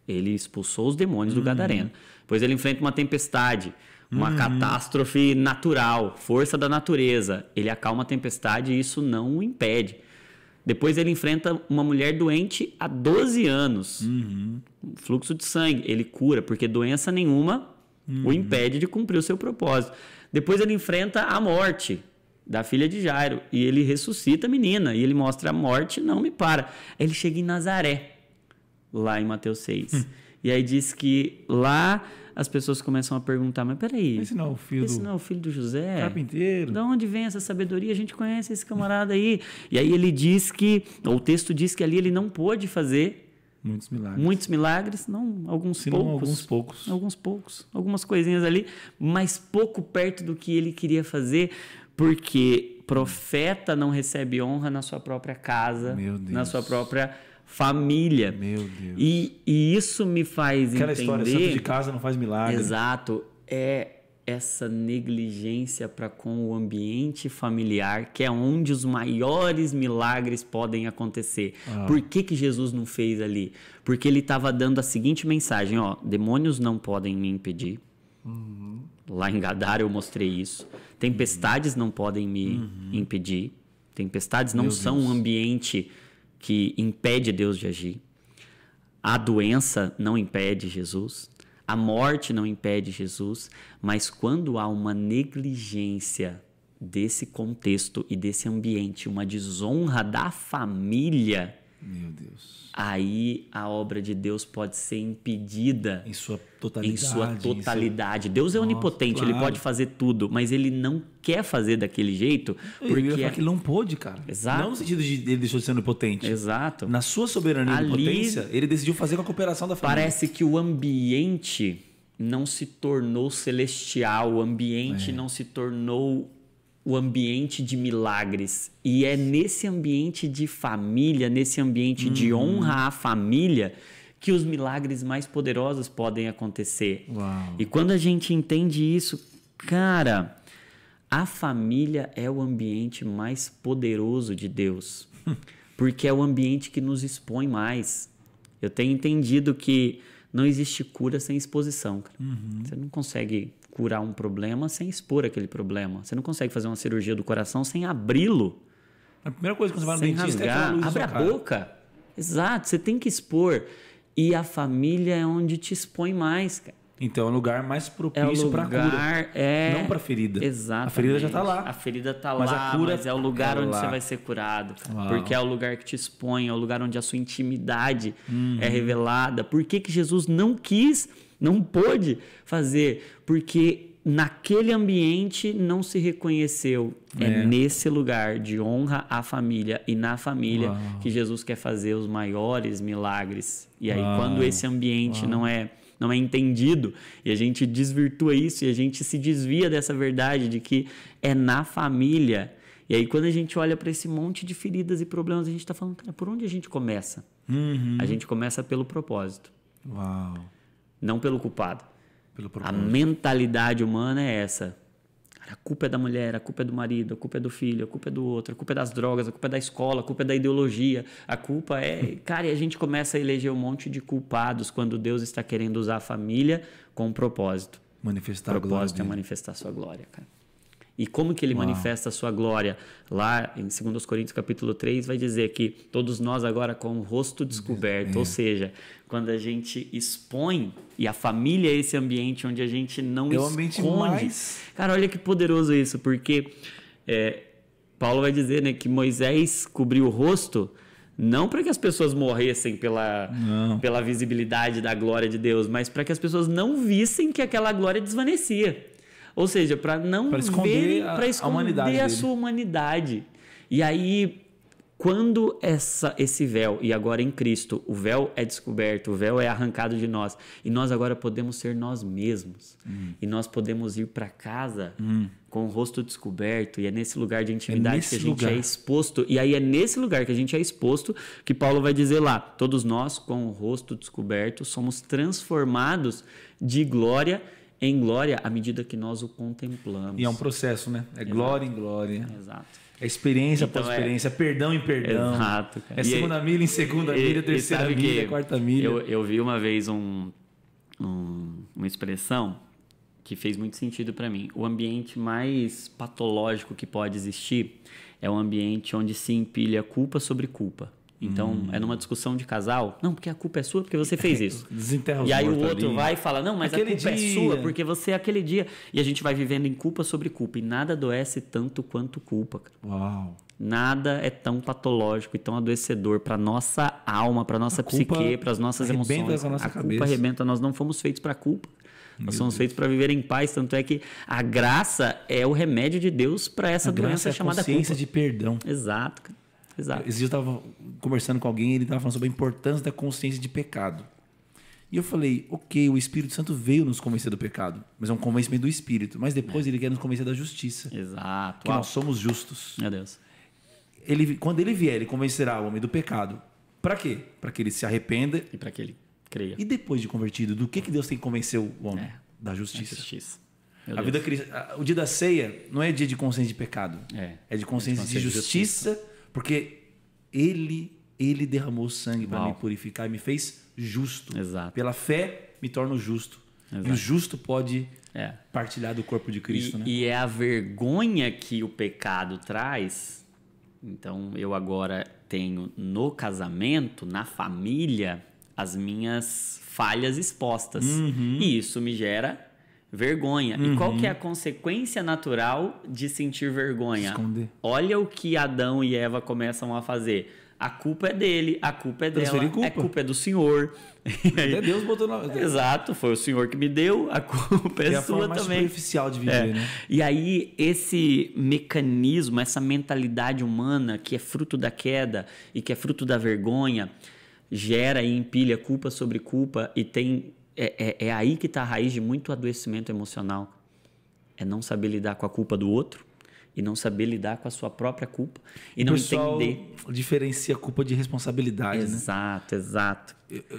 Ele expulsou os demônios uhum. do Gadareno. Pois ele enfrenta uma tempestade, uma uhum. catástrofe natural, força da natureza. Ele acalma a tempestade e isso não o impede. Depois ele enfrenta uma mulher doente há 12 anos. Uhum. Fluxo de sangue. Ele cura, porque doença nenhuma o uhum. impede de cumprir o seu propósito. Depois ele enfrenta a morte da filha de Jairo e ele ressuscita a menina e ele mostra a morte não me para. Ele chega em Nazaré, lá em Mateus 6. Hum. E aí diz que lá as pessoas começam a perguntar, mas peraí. Esse não é o filho esse do... não é o filho do José? Carpinteiro. De onde vem essa sabedoria? A gente conhece esse camarada aí. e aí ele diz que, o texto diz que ali ele não pôde fazer Muitos milagres. Muitos milagres, não alguns Se poucos. Não alguns poucos. Alguns poucos. Algumas coisinhas ali, mas pouco perto do que ele queria fazer, porque profeta não recebe honra na sua própria casa, na sua própria família. Meu Deus. E, e isso me faz Aquela entender. Aquela história, santo de casa não faz milagre. Exato. É, essa negligência para com o ambiente familiar, que é onde os maiores milagres podem acontecer. Ah. Por que, que Jesus não fez ali? Porque ele estava dando a seguinte mensagem: ó, demônios não podem me impedir. Uhum. Lá em Gadara eu mostrei isso. Tempestades uhum. não podem me uhum. impedir. Tempestades não Meu são Deus. um ambiente que impede Deus de agir. A doença não impede Jesus. A morte não impede Jesus, mas quando há uma negligência desse contexto e desse ambiente, uma desonra da família, meu Deus. Aí a obra de Deus pode ser impedida em sua totalidade. Em sua totalidade. Em Deus é Nossa, onipotente, claro. ele pode fazer tudo, mas ele não quer fazer daquele jeito. Porque ele é... que ele não pôde, cara. Exato. Não no sentido de ele deixou de ser onipotente. Exato. Na sua soberania e onipotência, ele decidiu fazer com a cooperação da família. Parece que o ambiente não se tornou celestial, o ambiente é. não se tornou o ambiente de milagres. E é nesse ambiente de família, nesse ambiente uhum. de honra à família, que os milagres mais poderosos podem acontecer. Uau. E quando a gente entende isso, cara, a família é o ambiente mais poderoso de Deus, porque é o ambiente que nos expõe mais. Eu tenho entendido que não existe cura sem exposição. Cara. Uhum. Você não consegue curar um problema sem expor aquele problema. Você não consegue fazer uma cirurgia do coração sem abri-lo. A primeira coisa que você vai no dentista é rasgar, é luz abre a boca. Exato, você tem que expor. E a família é onde te expõe mais, cara. Então é o lugar mais é propício é para cura, é... não para ferida. Exato. A ferida já está lá. A ferida está lá, a cura mas é o lugar tá onde lá. você vai ser curado, Uau. porque é o lugar que te expõe, é o lugar onde a sua intimidade é uhum. revelada. Por que que Jesus não quis não pôde fazer, porque naquele ambiente não se reconheceu. É, é nesse lugar de honra à família e na família Uau. que Jesus quer fazer os maiores milagres. E aí, Uau. quando esse ambiente Uau. não é não é entendido e a gente desvirtua isso e a gente se desvia dessa verdade de que é na família. E aí, quando a gente olha para esse monte de feridas e problemas, a gente está falando, cara, por onde a gente começa? Uhum. A gente começa pelo propósito. Uau! não pelo culpado. Pelo a mentalidade humana é essa. A culpa é da mulher, a culpa é do marido, a culpa é do filho, a culpa é do outro, a culpa é das drogas, a culpa é da escola, a culpa é da ideologia, a culpa é. Cara, e a gente começa a eleger um monte de culpados quando Deus está querendo usar a família com um propósito. Manifestar propósito a glória. Propósito é manifestar sua glória, cara. E como que ele Uau. manifesta a sua glória? Lá em 2 Coríntios capítulo 3 vai dizer que todos nós agora com o rosto descoberto, é. ou seja, quando a gente expõe e a família é esse ambiente onde a gente não é esconde. Cara, olha que poderoso isso, porque é, Paulo vai dizer né, que Moisés cobriu o rosto não para que as pessoas morressem pela, pela visibilidade da glória de Deus, mas para que as pessoas não vissem que aquela glória desvanecia. Ou seja, para não pra esconder ver, para esconder a, humanidade a sua humanidade. E aí, quando essa, esse véu, e agora em Cristo, o véu é descoberto, o véu é arrancado de nós, e nós agora podemos ser nós mesmos, hum. e nós podemos ir para casa hum. com o rosto descoberto, e é nesse lugar de é intimidade é que a gente é lugar. é exposto, e aí é nesse lugar que a gente é exposto que Paulo vai dizer lá: todos nós, com o rosto descoberto, somos transformados de glória em glória à medida que nós o contemplamos. E é um processo, né? É Exato. glória em glória. Exato. É experiência então, após é experiência, é... perdão em perdão. Exato. Cara. É segunda milha em segunda e, milha, terceira milha, que quarta milha. Eu, eu vi uma vez um, um, uma expressão que fez muito sentido para mim. O ambiente mais patológico que pode existir é um ambiente onde se empilha culpa sobre culpa. Então, hum. é numa discussão de casal. Não, porque a culpa é sua, porque você fez isso. Desenterra os E aí o outro ali. vai e fala: Não, mas aquele a culpa é dia. é sua, porque você é aquele dia. E a gente vai vivendo em culpa sobre culpa. E nada adoece tanto quanto culpa. Cara. Uau. Nada é tão patológico e tão adoecedor para nossa alma, para nossa a psique, para as nossas emoções. Com a, nossa a cabeça. culpa arrebenta. Nós não fomos feitos para culpa. Nós somos feitos para viver em paz, tanto é que a graça é o remédio de Deus para essa a doença é chamada culpa. consciência de perdão. Exato. Cara. Exato. Esses dias eu estava conversando com alguém, ele estava falando sobre a importância da consciência de pecado. E eu falei, ok, o Espírito Santo veio nos convencer do pecado, mas é um convencimento do Espírito. Mas depois é. ele quer nos convencer da justiça. Exato. Que Uau. nós somos justos. Meu Deus. Ele, quando ele vier, ele convencerá o homem do pecado. Para quê? Para que ele se arrependa. E para que ele creia. E depois de convertido, do que, que Deus tem que convencer o homem? É. Da justiça. Da justiça. a vida O dia da ceia não é dia de consciência de pecado. É. É de consciência, é de, consciência de, justiça. De justiça porque ele ele derramou sangue para me purificar e me fez justo. Exato. Pela fé me torno justo. Exato. E o justo pode é. partilhar do corpo de Cristo. E, né? e é a vergonha que o pecado traz. Então eu agora tenho no casamento, na família, as minhas falhas expostas. Uhum. E isso me gera vergonha. Uhum. E qual que é a uhum. consequência natural de sentir vergonha? Esconder. Olha o que Adão e Eva começam a fazer. A culpa é dele, a culpa é dela, culpa. a é culpa é do senhor. Até Deus botou na... Exato, foi o senhor que me deu, a culpa é, é a sua forma também. superficial de viver, é. né? E aí esse mecanismo, essa mentalidade humana que é fruto da queda e que é fruto da vergonha, gera e empilha culpa sobre culpa e tem é, é, é aí que está a raiz de muito adoecimento emocional. É não saber lidar com a culpa do outro e não saber lidar com a sua própria culpa e não entender. Diferencia culpa de responsabilidade, exato, né? Exato,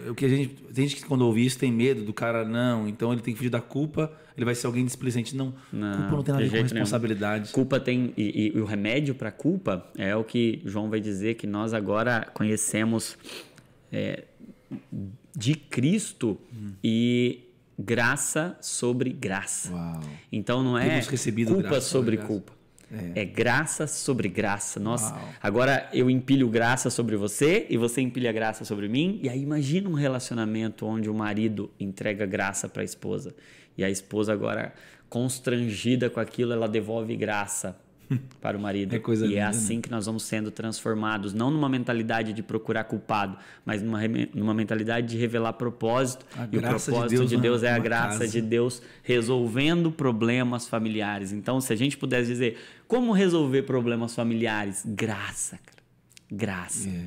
é O que a gente tem gente que quando ouve isso tem medo do cara não, então ele tem que fugir da culpa, ele vai ser alguém displicente não. não culpa não tem nada a ver com responsabilidade. Nenhum. Culpa tem e, e o remédio para culpa é o que João vai dizer que nós agora conhecemos é, de Cristo hum. e graça sobre graça. Uau. Então não é culpa sobre graça. culpa. É. é. graça sobre graça. Nossa, Uau. agora eu empilho graça sobre você e você empilha graça sobre mim. E aí imagina um relacionamento onde o marido entrega graça para a esposa e a esposa agora constrangida com aquilo, ela devolve graça para o marido. É coisa e é linda, é assim né? que nós vamos sendo transformados, não numa mentalidade de procurar culpado, mas numa, numa mentalidade de revelar propósito. A e o propósito de Deus, de Deus é a graça casa. de Deus resolvendo problemas familiares. Então, se a gente pudesse dizer, como resolver problemas familiares? Graça, cara. Graça. É.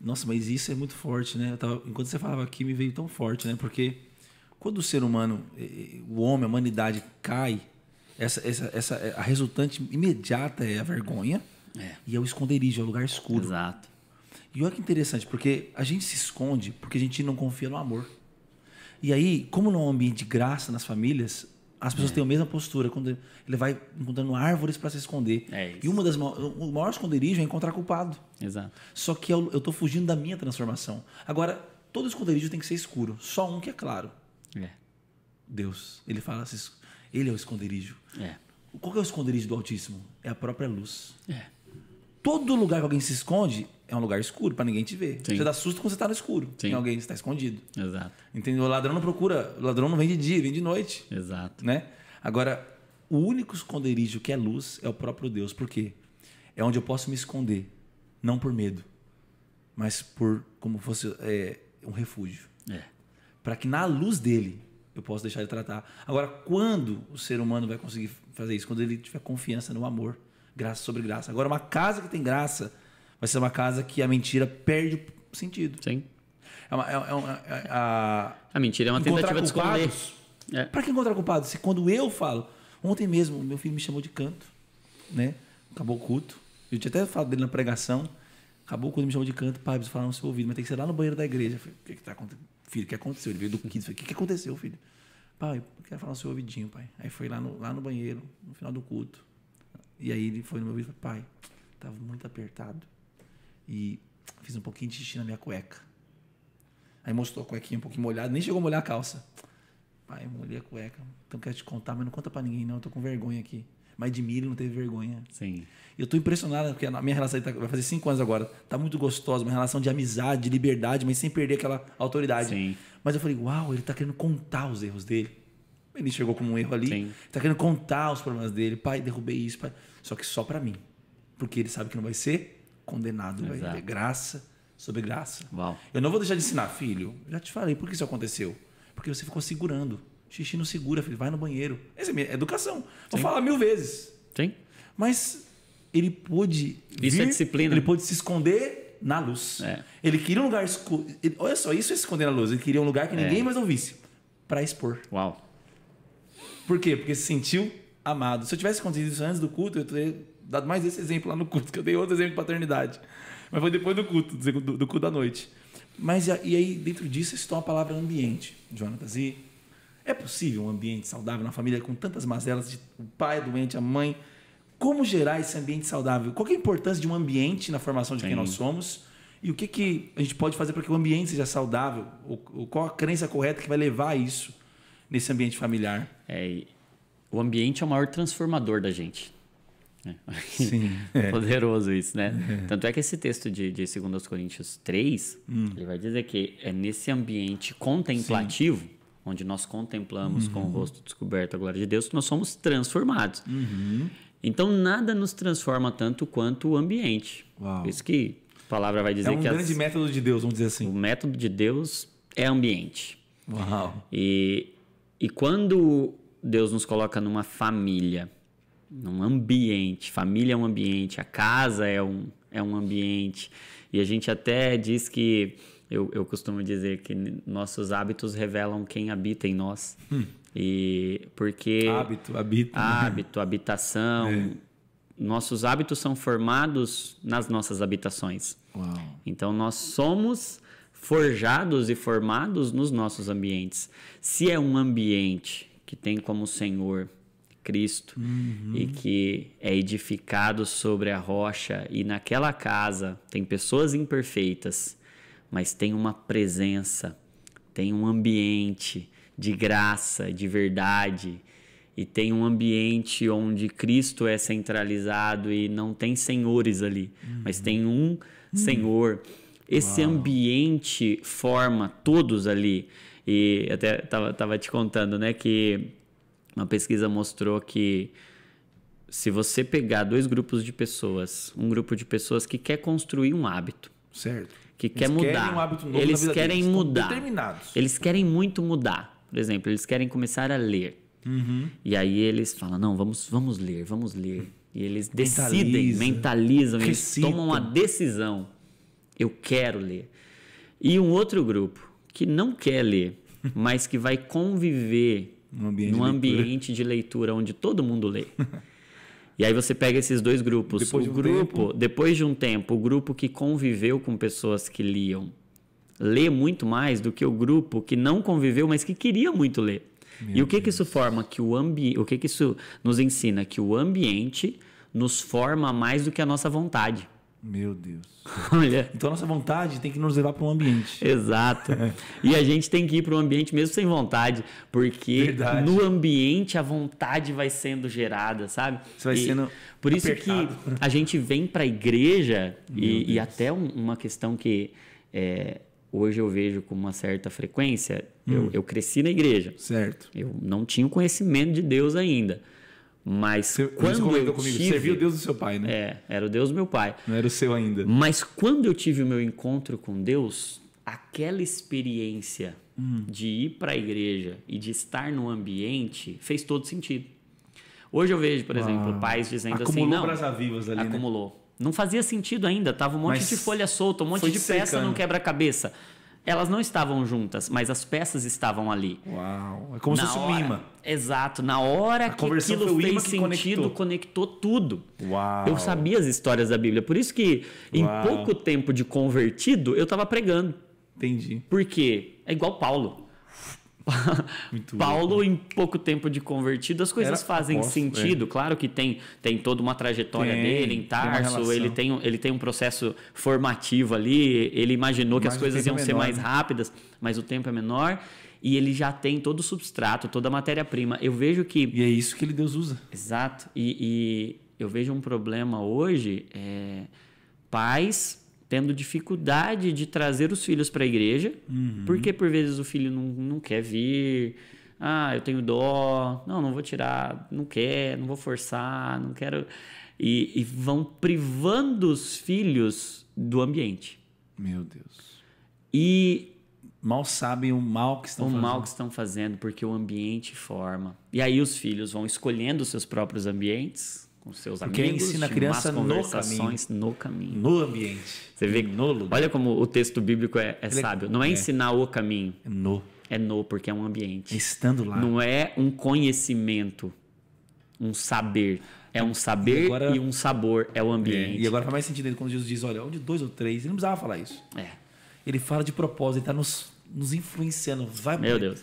Nossa, mas isso é muito forte, né? Tava, enquanto você falava aqui, me veio tão forte, né? Porque quando o ser humano, o homem, a humanidade cai, essa, essa, essa, é, a resultante imediata é a vergonha é. e é o esconderijo, é o lugar escuro. Exato. E olha que interessante, porque a gente se esconde porque a gente não confia no amor. E aí, como não é um ambiente de graça nas famílias, as pessoas é. têm a mesma postura. Quando ele vai encontrando árvores para se esconder. É e uma das o maior esconderijo é encontrar culpado. Exato. Só que eu, estou fugindo da minha transformação. Agora, todo esconderijo tem que ser escuro. Só um que é claro. É. Deus. Ele fala assim ele é o esconderijo. É. Qual é o esconderijo do Altíssimo? É a própria luz. É. Todo lugar que alguém se esconde é um lugar escuro para ninguém te ver. Sim. Você dá susto quando você está no escuro. Tem alguém está escondido. Exato. Entendeu? O ladrão não procura, o ladrão não vem de dia, vem de noite. Exato. Né? Agora, o único esconderijo que é luz é o próprio Deus. Por quê? É onde eu posso me esconder, não por medo, mas por como fosse é, um refúgio. É. Para que na luz dele eu posso deixar de tratar. Agora, quando o ser humano vai conseguir fazer isso? Quando ele tiver confiança no amor, graça sobre graça. Agora, uma casa que tem graça vai ser uma casa que a mentira perde o sentido. Sim. É uma, é é uma, é, a... a, mentira é uma tentativa de esconder. É. Para que encontrar culpado? Se quando eu falo, ontem mesmo meu filho me chamou de canto, né? Acabou o culto. Eu tinha até falado dele na pregação. Acabou quando me chamou de canto, pai, preciso falar no seu ouvido, mas tem que ser lá no banheiro da igreja. Falei, o que está acontecendo? filho, o que aconteceu? Ele veio do 15 falei, o que, aconteceu, filho? Pai, eu quero falar no seu ouvidinho, pai. Aí foi lá no, lá no banheiro, no final do culto. E aí ele foi no meu ouvido e falou, pai, tava muito apertado. E fiz um pouquinho de xixi na minha cueca. Aí mostrou a cuequinha um pouquinho molhada, nem chegou a molhar a calça. Pai, eu molhei a cueca. Então quero te contar, mas não conta pra ninguém não, eu tô com vergonha aqui. Mas de milho não teve vergonha. Sim. Eu estou impressionado, porque a minha relação tá, vai fazer cinco anos agora. Tá muito gostosa, uma relação de amizade, de liberdade, mas sem perder aquela autoridade. Sim. Mas eu falei, uau, ele está querendo contar os erros dele. Ele chegou como um erro ali. Sim. Tá querendo contar os problemas dele. Pai, derrubei isso. Pai. Só que só para mim. Porque ele sabe que não vai ser condenado. Exato. Vai ter graça sobre graça. Uau. Eu não vou deixar de ensinar, filho. Já te falei por que isso aconteceu. Porque você ficou segurando. Xixi não segura, filho, vai no banheiro. Essa é educação. Vou falar mil vezes. Sim. Mas ele pôde. Isso é vir, é disciplina. Ele pôde se esconder na luz. É. Ele queria um lugar. Ele, olha só, isso é se esconder na luz. Ele queria um lugar que é. ninguém é. mais ouvisse. para expor. Uau. Por quê? Porque se sentiu amado. Se eu tivesse acontecido isso antes do culto, eu teria dado mais esse exemplo lá no culto, que eu dei outro exemplo de paternidade. Mas foi depois do culto, do, do culto da noite. Mas e aí, dentro disso, estou a palavra ambiente, Jonatas. E é possível um ambiente saudável na família com tantas mazelas de o pai é doente, a mãe? Como gerar esse ambiente saudável? Qual é a importância de um ambiente na formação de Sim. quem nós somos? E o que, que a gente pode fazer para que o ambiente seja saudável? O qual a crença correta que vai levar a isso nesse ambiente familiar? É, o ambiente é o maior transformador da gente. É. Sim, é, é. Poderoso isso, né? É. Tanto é que esse texto de, de 2 Coríntios 3, hum. ele vai dizer que é nesse ambiente contemplativo Sim onde nós contemplamos uhum. com o uhum. rosto descoberto a glória de Deus, nós somos transformados. Uhum. Então nada nos transforma tanto quanto o ambiente. Uau. Por isso que a palavra vai dizer que é um que grande as, método de Deus, vamos dizer assim. O método de Deus é ambiente. Uau. E e quando Deus nos coloca numa família, num ambiente, família é um ambiente, a casa é um é um ambiente. E a gente até diz que eu, eu costumo dizer que nossos hábitos revelam quem habita em nós. Hum. E porque hábito, habita, né? hábito, habitação, é. nossos hábitos são formados nas nossas habitações. Uau. Então nós somos forjados e formados nos nossos ambientes. Se é um ambiente que tem como Senhor Cristo uhum. e que é edificado sobre a rocha e naquela casa tem pessoas imperfeitas mas tem uma presença, tem um ambiente de graça, de verdade, e tem um ambiente onde Cristo é centralizado e não tem senhores ali, uhum. mas tem um uhum. Senhor. Esse Uau. ambiente forma todos ali. E até tava, tava te contando, né, que uma pesquisa mostrou que se você pegar dois grupos de pessoas, um grupo de pessoas que quer construir um hábito, certo que eles quer mudar. Um hábito novo eles querem deles, mudar. Eles querem muito mudar. Por exemplo, eles querem começar a ler. Uhum. E aí eles falam: não, vamos, vamos ler, vamos ler. E eles decidem, mentalizam, recita. eles tomam a decisão. Eu quero ler. E um outro grupo que não quer ler, mas que vai conviver um ambiente num de ambiente de leitura onde todo mundo lê. E aí você pega esses dois grupos. Depois o de um grupo, tempo... depois de um tempo, o grupo que conviveu com pessoas que liam lê muito mais do que o grupo que não conviveu, mas que queria muito ler. Meu e o que que isso forma que o ambi... o que que isso nos ensina que o ambiente nos forma mais do que a nossa vontade. Meu Deus. Olha. Então a nossa vontade tem que nos levar para um ambiente. Exato. É. e a gente tem que ir para um ambiente mesmo sem vontade, porque Verdade. no ambiente a vontade vai sendo gerada, sabe? Você vai e sendo Por apertado. isso que a gente vem para a igreja e, e, até um, uma questão que é, hoje eu vejo com uma certa frequência. Hum. Eu, eu cresci na igreja. Certo. Eu não tinha o conhecimento de Deus ainda. Mas Você, quando eu comigo, tive, o Deus do seu pai, né? É, era o Deus do meu pai. Não era o seu ainda. Mas quando eu tive o meu encontro com Deus, aquela experiência hum. de ir para a igreja e de estar no ambiente fez todo sentido. Hoje eu vejo, por exemplo, pais dizendo assim, não, brasa vivas ali, né? acumulou. Né? Não fazia sentido ainda, tava um monte Mas de folha solta, um monte de peça no quebra-cabeça. Elas não estavam juntas, mas as peças estavam ali. Uau, é como na se fosse hora, um imã. Exato, na hora a que aquilo fez que sentido, conectou. conectou. tudo. Uau. Eu sabia as histórias da Bíblia, por isso que em Uau. pouco tempo de convertido, eu estava pregando. Entendi. Por quê? É igual Paulo. Muito Paulo, em pouco tempo de convertido, as coisas Era, fazem posso, sentido. É. Claro que tem, tem toda uma trajetória tem, dele em Tarso, tem ele, tem, ele tem um processo formativo ali, ele imaginou mas que as coisas iam é menor, ser mais né? rápidas, mas o tempo é menor e ele já tem todo o substrato, toda a matéria-prima. Eu vejo que. E é isso que ele Deus usa. Exato. E, e eu vejo um problema hoje: é... pais tendo dificuldade de trazer os filhos para a igreja, uhum. porque por vezes o filho não, não quer vir. Ah, eu tenho dó, não, não vou tirar, não quer, não vou forçar, não quero. E, e vão privando os filhos do ambiente. Meu Deus. E mal sabem o mal que estão o fazendo. mal que estão fazendo, porque o ambiente forma. E aí os filhos vão escolhendo os seus próprios ambientes com seus amigos. Porque ensina a criança no caminho. no caminho. No ambiente. Você vê, no lugar. olha como o texto bíblico é, é, é sábio. Não é, é ensinar o caminho. É no. É no, porque é um ambiente. É estando lá. Não é um conhecimento, um saber. É um saber e, agora, e um sabor, é o é, ambiente. É, e agora faz mais sentido quando Jesus diz, olha, onde dois ou três, ele não precisava falar isso. É. Ele fala de propósito, ele está nos, nos influenciando. Vai, Meu Deus.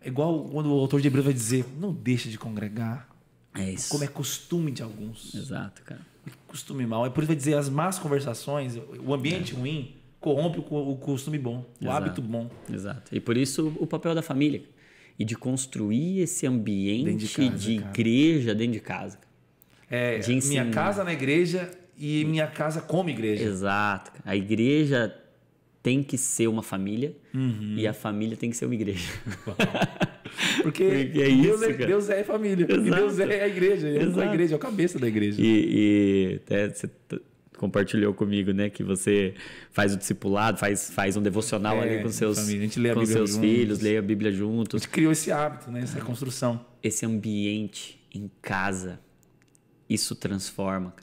É igual quando o autor de Hebreus vai dizer, não deixa de congregar, é isso. Como é costume de alguns. Exato, cara. É costume mal. É por isso que vai dizer as más conversações, o ambiente é. ruim corrompe o, costume bom, o Exato. hábito bom. Exato. E por isso o papel da família e de construir esse ambiente de, casa, de igreja dentro de casa. É, de minha casa na igreja e minha casa como igreja. Exato. A igreja tem que ser uma família uhum. e a família tem que ser uma igreja. Porque, Porque é Deus, é, Deus, é, família. Deus é a igreja. É a igreja, é o cabeça da igreja. E, e você compartilhou comigo, né? Que você faz o discipulado, faz, faz um devocional é, ali com seus, com seus filhos, lê a Bíblia juntos. A gente criou esse hábito, né? Essa construção. Esse ambiente em casa, isso transforma.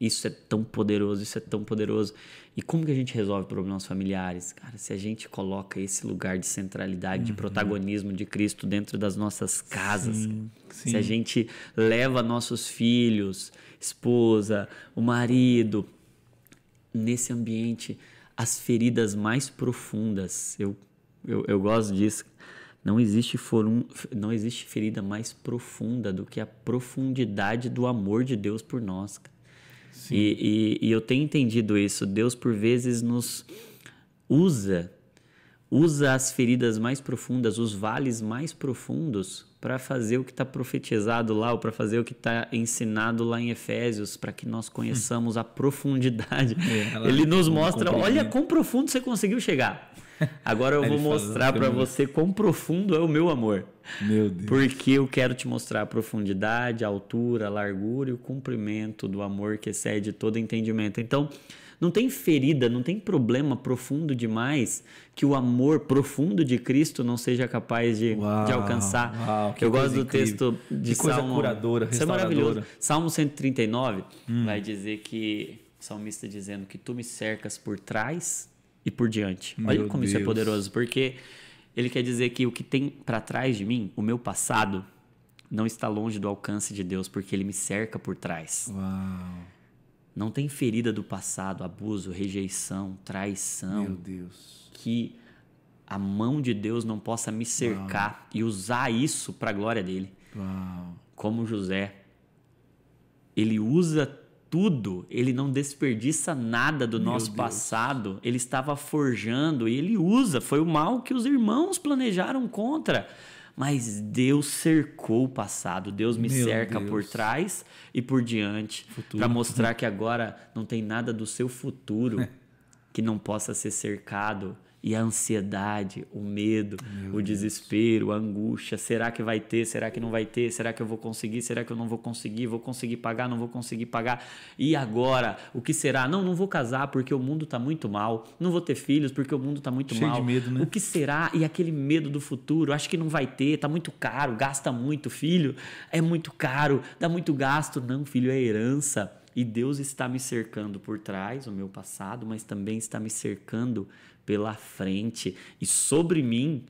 Isso é tão poderoso, isso é tão poderoso. E como que a gente resolve problemas familiares? Cara, se a gente coloca esse lugar de centralidade, uhum. de protagonismo de Cristo dentro das nossas casas, sim, sim. se a gente leva nossos filhos, esposa, o marido, nesse ambiente, as feridas mais profundas, eu, eu, eu gosto disso. Não existe, forum, não existe ferida mais profunda do que a profundidade do amor de Deus por nós. Cara. E, e, e eu tenho entendido isso. Deus, por vezes, nos usa, usa as feridas mais profundas, os vales mais profundos, para fazer o que está profetizado lá, ou para fazer o que está ensinado lá em Efésios, para que nós conheçamos a profundidade. É, Ele nos mostra, olha quão profundo você conseguiu chegar. Agora eu vou mostrar para você quão profundo é o meu amor. Meu Deus. Porque eu quero te mostrar a profundidade, a altura, a largura e o cumprimento do amor que excede todo entendimento. Então, não tem ferida, não tem problema profundo demais que o amor profundo de Cristo não seja capaz de, uau, de alcançar. Uau, eu gosto do texto de que Salmo. Coisa curadora, Isso é maravilhoso. Salmo 139 hum. vai dizer que o salmista dizendo que tu me cercas por trás e por diante. Meu Olha como Deus. isso é poderoso, porque ele quer dizer que o que tem para trás de mim, o meu passado, não está longe do alcance de Deus, porque ele me cerca por trás. Uau. Não tem ferida do passado, abuso, rejeição, traição. Meu Deus. Que a mão de Deus não possa me cercar Uau. e usar isso para a glória dele. Uau. Como José, ele usa tudo, ele não desperdiça nada do Meu nosso Deus. passado, ele estava forjando e ele usa. Foi o mal que os irmãos planejaram contra. Mas Deus cercou o passado, Deus me Meu cerca Deus. por trás e por diante, para mostrar que agora não tem nada do seu futuro que não possa ser cercado e a ansiedade, o medo, Meu o desespero, Deus. a angústia: será que vai ter? Será que não vai ter? Será que eu vou conseguir? Será que eu não vou conseguir? Vou conseguir pagar? Não vou conseguir pagar? E agora? O que será? Não, não vou casar porque o mundo está muito mal. Não vou ter filhos porque o mundo está muito Cheio mal. De medo, né? O que será? E aquele medo do futuro: acho que não vai ter, está muito caro, gasta muito, filho, é muito caro, dá muito gasto. Não, filho, é herança. E Deus está me cercando por trás, o meu passado, mas também está me cercando pela frente e sobre mim.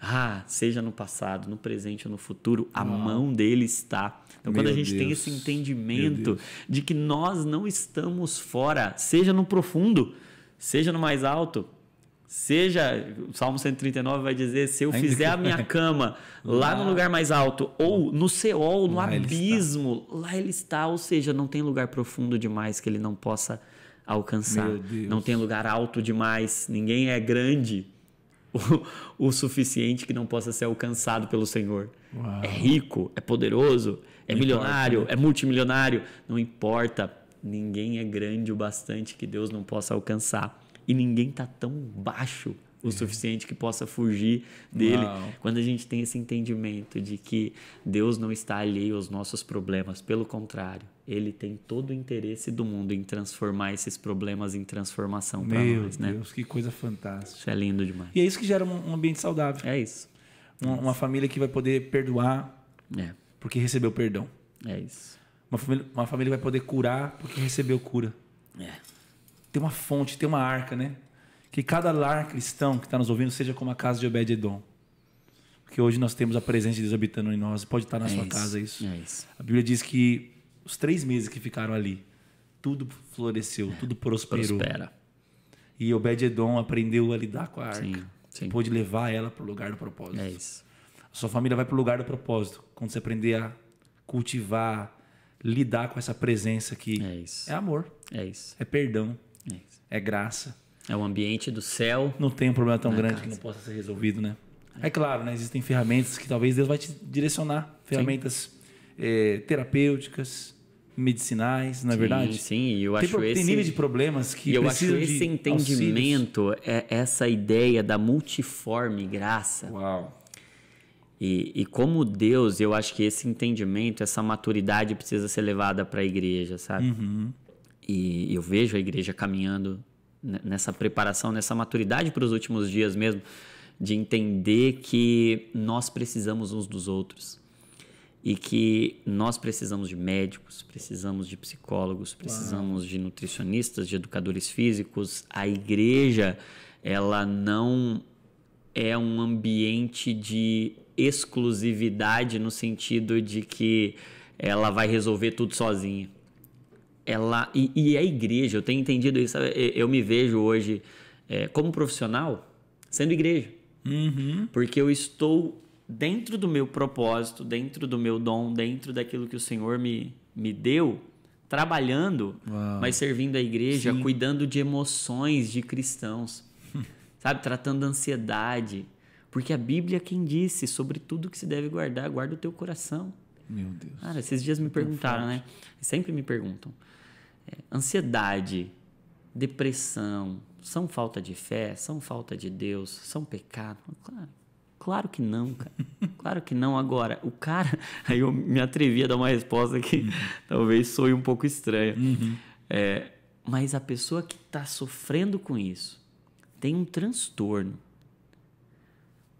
Ah, seja no passado, no presente ou no futuro, a Uau. mão dele está. Então, Meu quando a gente Deus. tem esse entendimento de que nós não estamos fora, seja no profundo, seja no mais alto, seja, o Salmo 139 vai dizer, se eu fizer a minha cama lá no lugar mais alto, ou no Seol, no lá abismo, ele lá ele está, ou seja, não tem lugar profundo demais que ele não possa alcançar. Não tem lugar alto demais, ninguém é grande o, o, suficiente que não possa ser alcançado pelo Senhor. Uau. É rico, é poderoso, é não milionário, importa, né? é multimilionário, não importa. Ninguém é grande o bastante que Deus não possa alcançar. E ninguém está tão baixo o suficiente que possa fugir dele. Uau. Quando a gente tem esse entendimento de que Deus não está alheio aos nossos problemas, pelo contrário, ele tem todo o interesse do mundo em transformar esses problemas em transformação para nós, Meu né? Deus, né? que coisa fantástica. Isso é lindo demais. E é isso que gera um, ambiente saudável. É isso. Uma, uma família que vai poder perdoar é. porque recebeu perdão. É isso. Uma família, uma família vai poder curar porque recebeu cura. É. Tem uma fonte, tem uma arca, né? Que cada lar cristão que está nos ouvindo seja como a casa de Obed-Edom. Porque hoje nós temos a presença de Deus habitando em nós. Pode estar tá na é sua isso, casa é isso. É isso. A Bíblia diz que os três meses que ficaram ali, tudo floresceu, tudo prosperou. Prospera. E Obed-Edom aprendeu a lidar com a arca. Sim, sim. Pôde levar ela para o lugar do propósito. É isso. A sua família vai para o lugar do propósito quando você aprender a cultivar, lidar com essa presença que é, é amor. É isso. É perdão. É, é graça. É o ambiente do céu. Não tem um problema tão grande casa. que não possa ser resolvido, né? É claro, né? Existem ferramentas que talvez Deus vai te direcionar. Ferramentas é, terapêuticas, medicinais, na é verdade? Sim, e eu acho tem esse... Tem nível de problemas que eu acho esse entendimento, é, essa ideia da multiforme graça. Uau! E, e, como Deus, eu acho que esse entendimento, essa maturidade precisa ser levada para a igreja, sabe? Uhum. E eu vejo a igreja caminhando nessa preparação, nessa maturidade para os últimos dias mesmo, de entender que nós precisamos uns dos outros e que nós precisamos de médicos, precisamos de psicólogos, precisamos Uau. de nutricionistas, de educadores físicos. A igreja, ela não é um ambiente de exclusividade no sentido de que ela vai resolver tudo sozinha ela é e, e é a igreja, eu tenho entendido isso, eu me vejo hoje é, como profissional sendo igreja. Uhum. Porque eu estou dentro do meu propósito, dentro do meu dom, dentro daquilo que o Senhor me, me deu, trabalhando, Uau. mas servindo a igreja, Sim. cuidando de emoções de cristãos, sabe? Tratando ansiedade. Porque a Bíblia é quem disse sobre tudo que se deve guardar, guarda o teu coração. Meu Deus. Cara, esses dias me perguntaram, né? Sempre me perguntam ansiedade, depressão, são falta de fé, são falta de Deus, são pecado. Claro, claro que não, cara. Claro que não. Agora, o cara. Aí eu me atrevi a dar uma resposta que uhum. talvez soe um pouco estranha. Uhum. É, mas a pessoa que está sofrendo com isso tem um transtorno.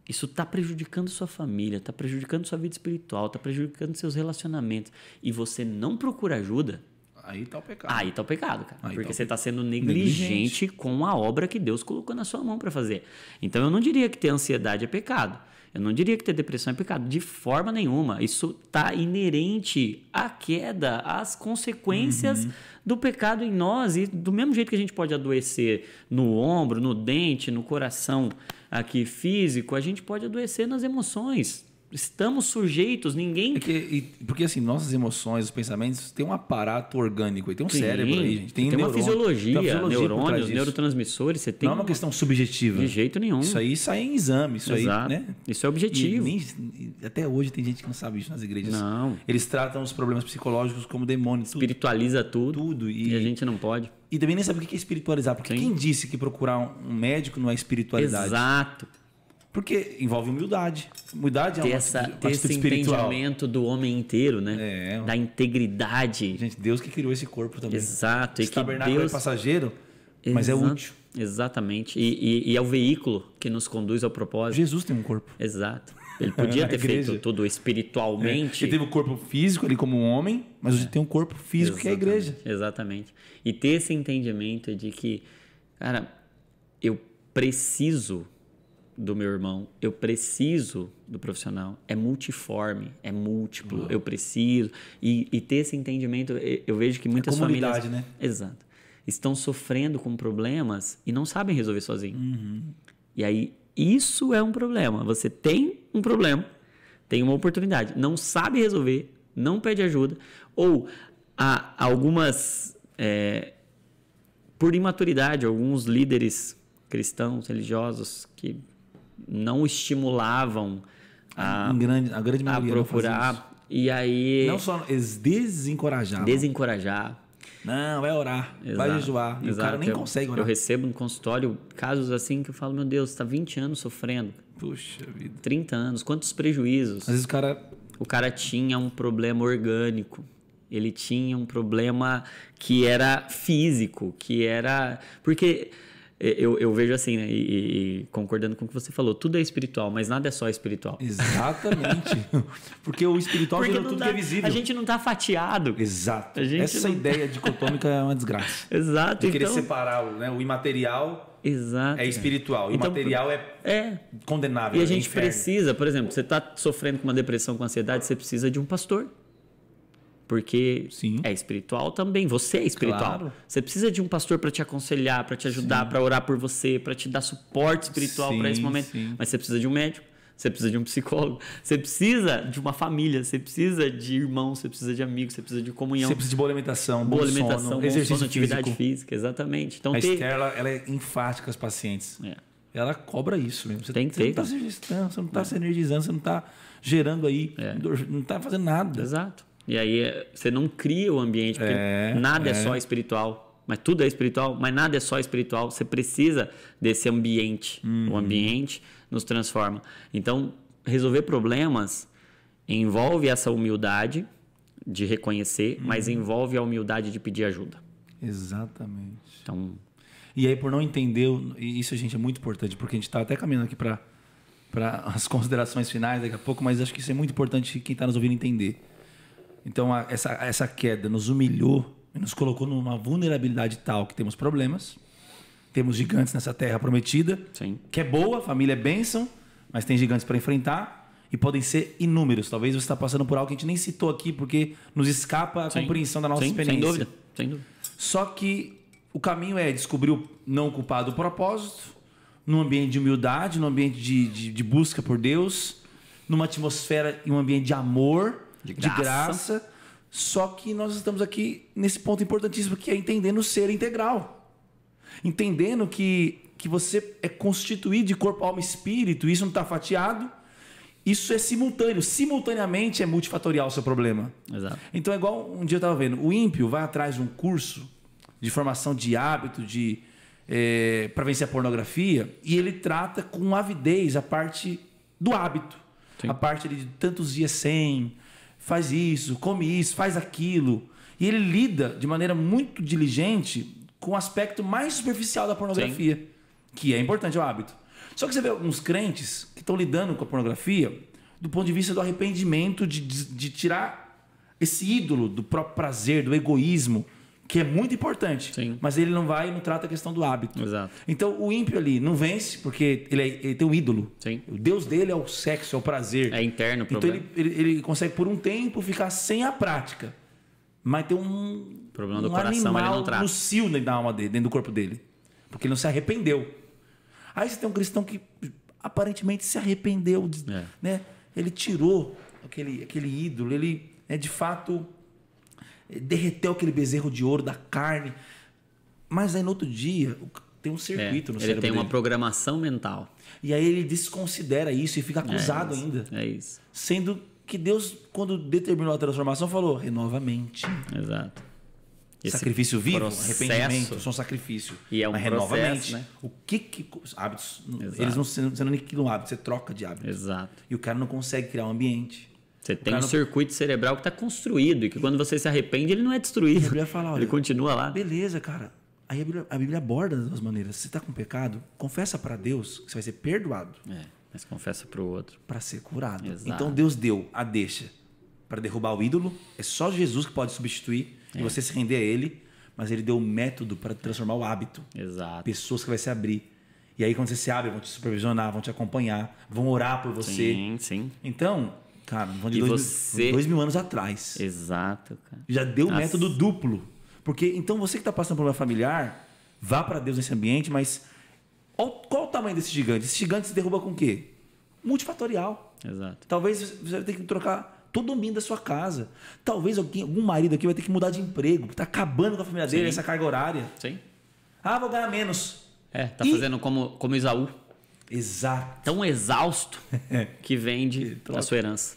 Isso está prejudicando sua família, está prejudicando sua vida espiritual, está prejudicando seus relacionamentos. E você não procura ajuda, Aí tá o pecado. Aí tá o pecado, cara. Aí tá porque tá você está sendo negligente, negligente, com a obra que Deus colocou na sua mão para fazer. Então eu não diria que ter ansiedade é pecado. Eu não diria que ter depressão é pecado, de forma nenhuma. Isso está inerente à queda, às consequências uhum. do pecado em nós. E do mesmo jeito que a gente pode adoecer no ombro, no dente, no coração aqui físico, a gente pode adoecer nas emoções. Estamos sujeitos, ninguém. É que, porque assim, nossas emoções, os pensamentos, tem um aparato orgânico, tem um Sim, cérebro aí, gente. Tem, tem neurônio, uma fisiologia, tem fisiologia neurônios, neurotransmissores, você tem. Não é uma, questão subjetiva. De jeito nenhum. Isso aí sai em exame, isso Exato. aí. Né? Isso é objetivo. E, nem, até hoje tem gente que não sabe isso nas igrejas. Não. Eles tratam os problemas psicológicos como demônios. Espiritualiza tudo. Tudo. E, e a gente não pode. E também nem sabe o que é espiritualizar, porque Sim. quem disse que procurar um médico não é espiritualidade? Exato. Porque envolve humildade. Humildade é ter é uma, essa, ter esse espiritual. entendimento do homem inteiro, né? É. Da integridade. Gente, Deus que criou esse corpo também. Exato. Esse e tabernáculo que é Deus... é passageiro, mas é útil. Exatamente. E, e, e, é o veículo que nos conduz ao propósito. Jesus tem um corpo. Exato. Ele podia ter feito tudo espiritualmente. É. Ele teve o um corpo físico ali como um homem, mas hoje é. tem um corpo físico Exatamente. que é a igreja. Exatamente. E ter esse entendimento de que, cara, eu preciso do meu irmão, eu preciso do profissional. É multiforme, é múltiplo, uhum. eu preciso. E, e, ter esse entendimento, eu vejo que é muitas é famílias. né? Exato. Estão sofrendo com problemas e não sabem resolver sozinho. Uhum. E aí, isso é um problema. Você tem um problema, tem uma oportunidade, não sabe resolver, não pede ajuda, ou há algumas. É, por imaturidade, alguns líderes cristãos, religiosos, que não estimulavam a, grande, a grande maioria a procurar. E aí. Não só eles desencorajavam. Desencorajar. Não, vai orar, exato, vai jejuar. E exato. o cara nem eu, consegue orar. Eu recebo no consultório casos assim que eu falo, meu Deus, está 20 anos sofrendo. Puxa vida. 30 anos, quantos prejuízos. Às vezes o cara. O cara tinha um problema orgânico. Ele tinha um problema que era físico, que era. Porque eu, eu vejo assim, né? E, e, concordando com o que você falou, tudo é espiritual, mas nada é só espiritual. Exatamente. Porque o espiritual Porque tudo dá, que é visível. A gente não está fatiado. Exato. Essa não... ideia dicotômica é uma desgraça. Exato. De querer então... separar né? o imaterial Exato. É espiritual. E então, material é, é condenável. E a é gente precisa, por exemplo, você está sofrendo com uma depressão, com ansiedade, você precisa de um pastor. Porque Sim. é espiritual também, você é espiritual. Claro. Você precisa de um pastor para te aconselhar, para te ajudar, para orar por você, para te dar suporte espiritual para esse momento. Sim. Mas você precisa de um médico, você precisa de um psicólogo, você precisa de uma família, você precisa de irmão, você precisa de amigos, você precisa de comunhão. Você precisa de boa alimentação, boa alimentação, sono, exercício sono, atividade físico. física, exatamente. Então, a ter... Esther, ela, ela, é enfática as pacientes. É. Ela cobra isso mesmo. Você, Tem que você ter. Tá não tá se você não está é. se energizando, você não está gerando aí, é. não está fazendo nada. Exato. E aí eh, você não cria o ambiente, porque é, nada é. é só espiritual. Mas tudo é espiritual, mas nada é só espiritual. Você precisa desse ambiente. Uhum. O ambiente nos transforma. Então, resolver problemas envolve essa humildade de reconhecer, uhum. mas envolve a humildade de pedir ajuda. Exatamente. Então, e aí, por não entender, isso, gente, é muito importante, porque a gente está até caminhando aqui para as considerações finais daqui a pouco, mas acho que isso é muito importante quem está nos ouvindo entender então, a, essa, essa queda nos humilhou, e nos colocou numa vulnerabilidade tal que temos problemas. Temos gigantes nessa terra prometida, Sim. que é boa, família é bênção, mas tem gigantes para enfrentar e podem ser inúmeros. Talvez você está passando por algo que a gente nem citou aqui, porque nos escapa a Sim. compreensão da nossa Sim, experiência. Sem dúvida, sem dúvida. Só que o caminho é descobrir o não culpado o propósito, num ambiente de humildade, num ambiente de, de, de busca por Deus, numa atmosfera e um ambiente de amor de graça. de graça. Só que nós estamos aqui nesse ponto importantíssimo que é entendendo o ser integral. Entendendo que, que você é constituído de corpo, alma e espírito, isso não está fatiado. Isso é simultâneo. Simultaneamente é multifatorial o seu problema. Exato. Então é igual um dia eu estava vendo, o ímpio vai atrás de um curso de formação de hábito, de é, para vencer a pornografia, e ele trata com avidez a parte do hábito. Sim. A parte de tantos dias sem, faz isso, come isso, faz aquilo. E ele lida de maneira muito diligente com o aspecto mais superficial da pornografia, Sim. que é importante é o hábito. Só que você vê alguns crentes que estão lidando com a pornografia do ponto de vista do arrependimento, de, de, de tirar esse ídolo do próprio prazer, do egoísmo, que é muito importante, Sim. mas ele não vai e não trata a questão do hábito. Exato. Então o ímpio ali não vence porque ele, é, ele tem um ídolo. Sim. O deus dele é o sexo, é o prazer. É interno o então, problema. Então ele, ele, ele, consegue por um tempo ficar sem a prática, mas tem um problema do um coração animal ele não trata. cio dentro da alma dele, dentro do corpo dele, porque ele não se arrependeu. Aí você tem um cristão que aparentemente se arrependeu, é. né? Ele tirou aquele aquele ídolo, ele é de fato derreteu aquele bezerro de ouro da carne. Mas aí no outro dia tem um circuito é, no ele cérebro. Ele tem uma dele. programação mental. E aí ele desconsidera isso e fica é acusado é ainda. É isso. Sendo que Deus, quando determinou a transformação, falou: renova a mente. Exato. Esse sacrifício vivo, processo, arrependimento, são sacrifício. E é um renova a mente. Né? O que que hábitos? Exato. Eles não sendo não aniquila um hábito, você troca de hábito. Exato. E o cara não consegue criar um ambiente. Você tem um não... circuito cerebral que está construído e que quando você se arrepende, ele não é destruído. A Bíblia fala, olha, ele continua lá. Beleza, cara. Aí a Bíblia, a Bíblia aborda das duas maneiras. Se está com pecado, confessa para Deus que você vai ser perdoado. É, mas confessa para o outro. Para ser curado. Exato. Então Deus deu a deixa para derrubar o ídolo. É só Jesus que pode substituir é. e você se render a ele. Mas ele deu o um método para transformar o hábito. Exato. Pessoas que vai se abrir. E aí quando você se abre, vão te supervisionar, vão te acompanhar, vão orar por você. Sim, sim. Então Cara, vão de dois, você... dois mil anos atrás. Exato, cara. Já deu Nossa. método duplo. Porque, então, você que está passando por uma familiar, vá para Deus nesse ambiente, mas qual o tamanho desse gigante? Esse gigante se derruba com o quê? Multifatorial. Exato. Talvez você vai ter que trocar todo o da sua casa. Talvez alguém, algum marido aqui vai ter que mudar de emprego, está acabando com a família Sim. dele, essa carga horária. Sim. Ah, vou ganhar menos. É, tá e... fazendo como, como Isaú. Exato. Tão exausto que vende a sua herança.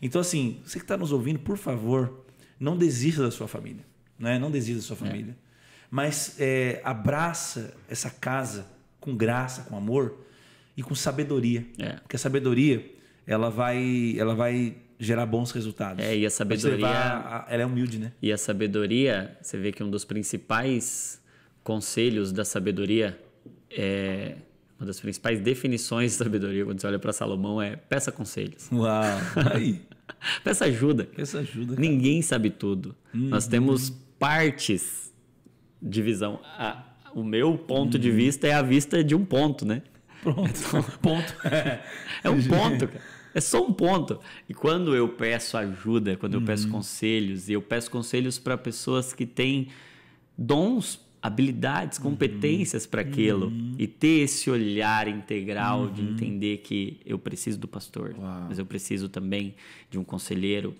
Então, assim, você que está nos ouvindo, por favor, não desista da sua família. Né? Não desista da sua é. família. É. Mas é, abraça essa casa com graça, com amor e com sabedoria. É. Porque a sabedoria ela vai, ela vai gerar bons resultados. É, e a sabedoria. A, ela é humilde, né? E a sabedoria, você vê que um dos principais conselhos da sabedoria é uma das principais definições de sabedoria quando você olha para Salomão é peça conselhos. Uau! Aí. peça ajuda. Peça ajuda. Cara. Ninguém sabe tudo. Uhum. Nós temos partes de visão. A, o meu ponto uhum. de vista é a vista de um ponto, né? Pronto. Então, ponto. É. é um ponto, cara. É só um ponto. E quando eu peço ajuda, quando uhum. eu peço uhum. conselhos, e eu peço conselhos para pessoas que têm dons habilidades, uhum. competências uhum. para aquilo uhum. e ter esse olhar integral uhum. de entender que eu preciso do pastor, Uau. mas eu preciso também de um conselheiro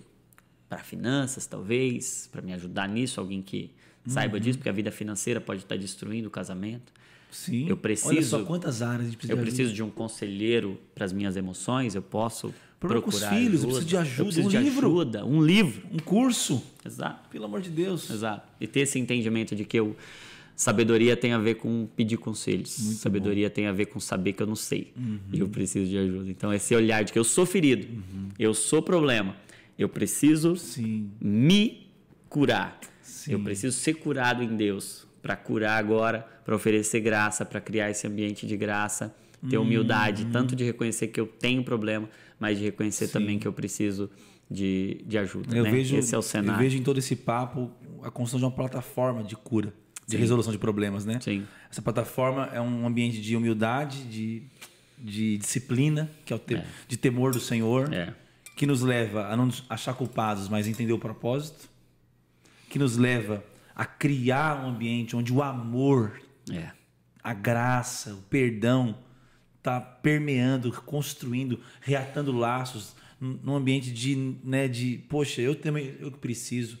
para finanças, talvez, para me ajudar nisso, alguém que saiba uhum. disso, porque a vida financeira pode estar destruindo o casamento. Sim. Eu preciso. Olha só quantas áreas a gente precisa. Eu preciso de um conselheiro para as minhas emoções, eu posso Problema procurar com os filhos, ajuda, eu preciso de ajuda, preciso um de livro. Ajuda, um livro. Um curso. Exato. Pelo amor de Deus. Exato. E ter esse entendimento de que eu. Sabedoria tem a ver com pedir conselhos. Muito sabedoria bom. tem a ver com saber que eu não sei uhum. e eu preciso de ajuda. Então, esse olhar de que eu sou ferido, uhum. eu sou problema, eu preciso Sim. me curar. Sim. Eu preciso ser curado em Deus para curar agora, para oferecer graça, para criar esse ambiente de graça, ter humildade, uhum. tanto de reconhecer que eu tenho problema, mas de reconhecer Sim. também que eu preciso de, de ajuda. Eu né? vejo, esse é o cenário. Eu vejo em todo esse papo a construção de uma plataforma de cura, de Sim. resolução de problemas, né? Sim. Essa plataforma é um ambiente de humildade, de, de disciplina, que é o te é. de temor do Senhor, é. que nos leva a não achar culpados, mas entender o propósito, que nos leva a criar um ambiente onde o amor, é. a graça, o perdão tá permeando, construindo, reatando laços num ambiente de, né, de poxa, eu também eu preciso.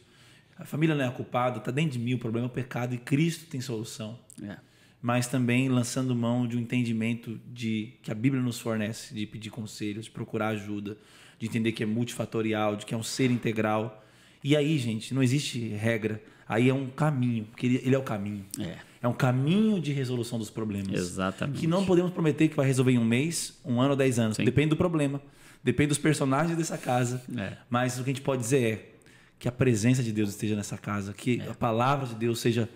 A família não é a culpada, tá dentro de mim o problema é o pecado e Cristo tem solução. É. Mas também lançando mão de um entendimento de que a Bíblia nos fornece, de pedir conselhos, de procurar ajuda, de entender que é multifatorial, de que é um ser integral. E aí, gente, não existe regra. Aí é um caminho, porque ele, ele é o caminho. É. É um caminho de resolução dos problemas. Exatamente. Que não podemos prometer que vai resolver em um mês, um ano ou dez anos. Sim. Depende do problema. Depende dos personagens dessa casa. É. Mas o que a gente pode dizer é que a presença de Deus esteja nessa casa, que é. a palavra de Deus seja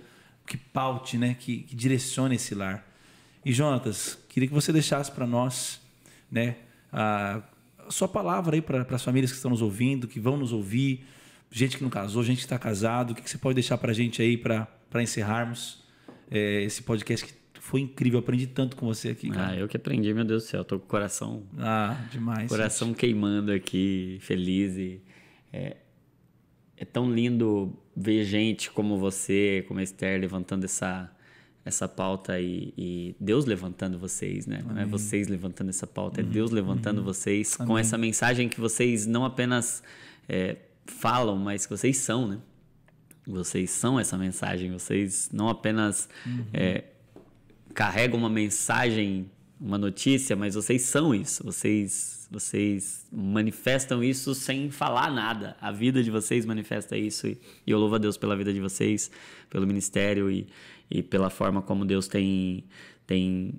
que paute, né? Que, que direcione esse lar. E Jonatas, queria que você deixasse para nós, né? A, a sua palavra aí para as famílias que estão nos ouvindo, que vão nos ouvir, gente que não casou, gente que está casado, o que, que você pode deixar para a gente aí para encerrarmos? é, esse podcast que foi incrível. Aprendi tanto com você aqui. Cara. Ah, eu que aprendi, meu Deus do céu. Tô com o coração. Ah, demais. Coração gente. queimando aqui, feliz. E, é, é, tão lindo ver gente como você, como a Esther, levantando essa, essa pauta e, e Deus levantando vocês, né? Amém. Não é vocês levantando essa pauta, é uhum. é Deus levantando uhum. vocês Amém. com essa mensagem que vocês não apenas é, falam, mas que vocês são, né? Vocês são essa mensagem. Vocês não apenas uhum. é, carregam uma mensagem, uma notícia, mas vocês são isso. Vocês, vocês manifestam isso sem falar nada. A vida de vocês manifesta isso. E, e eu louvo a Deus pela vida de vocês, pelo ministério e, e pela forma como Deus tem, tem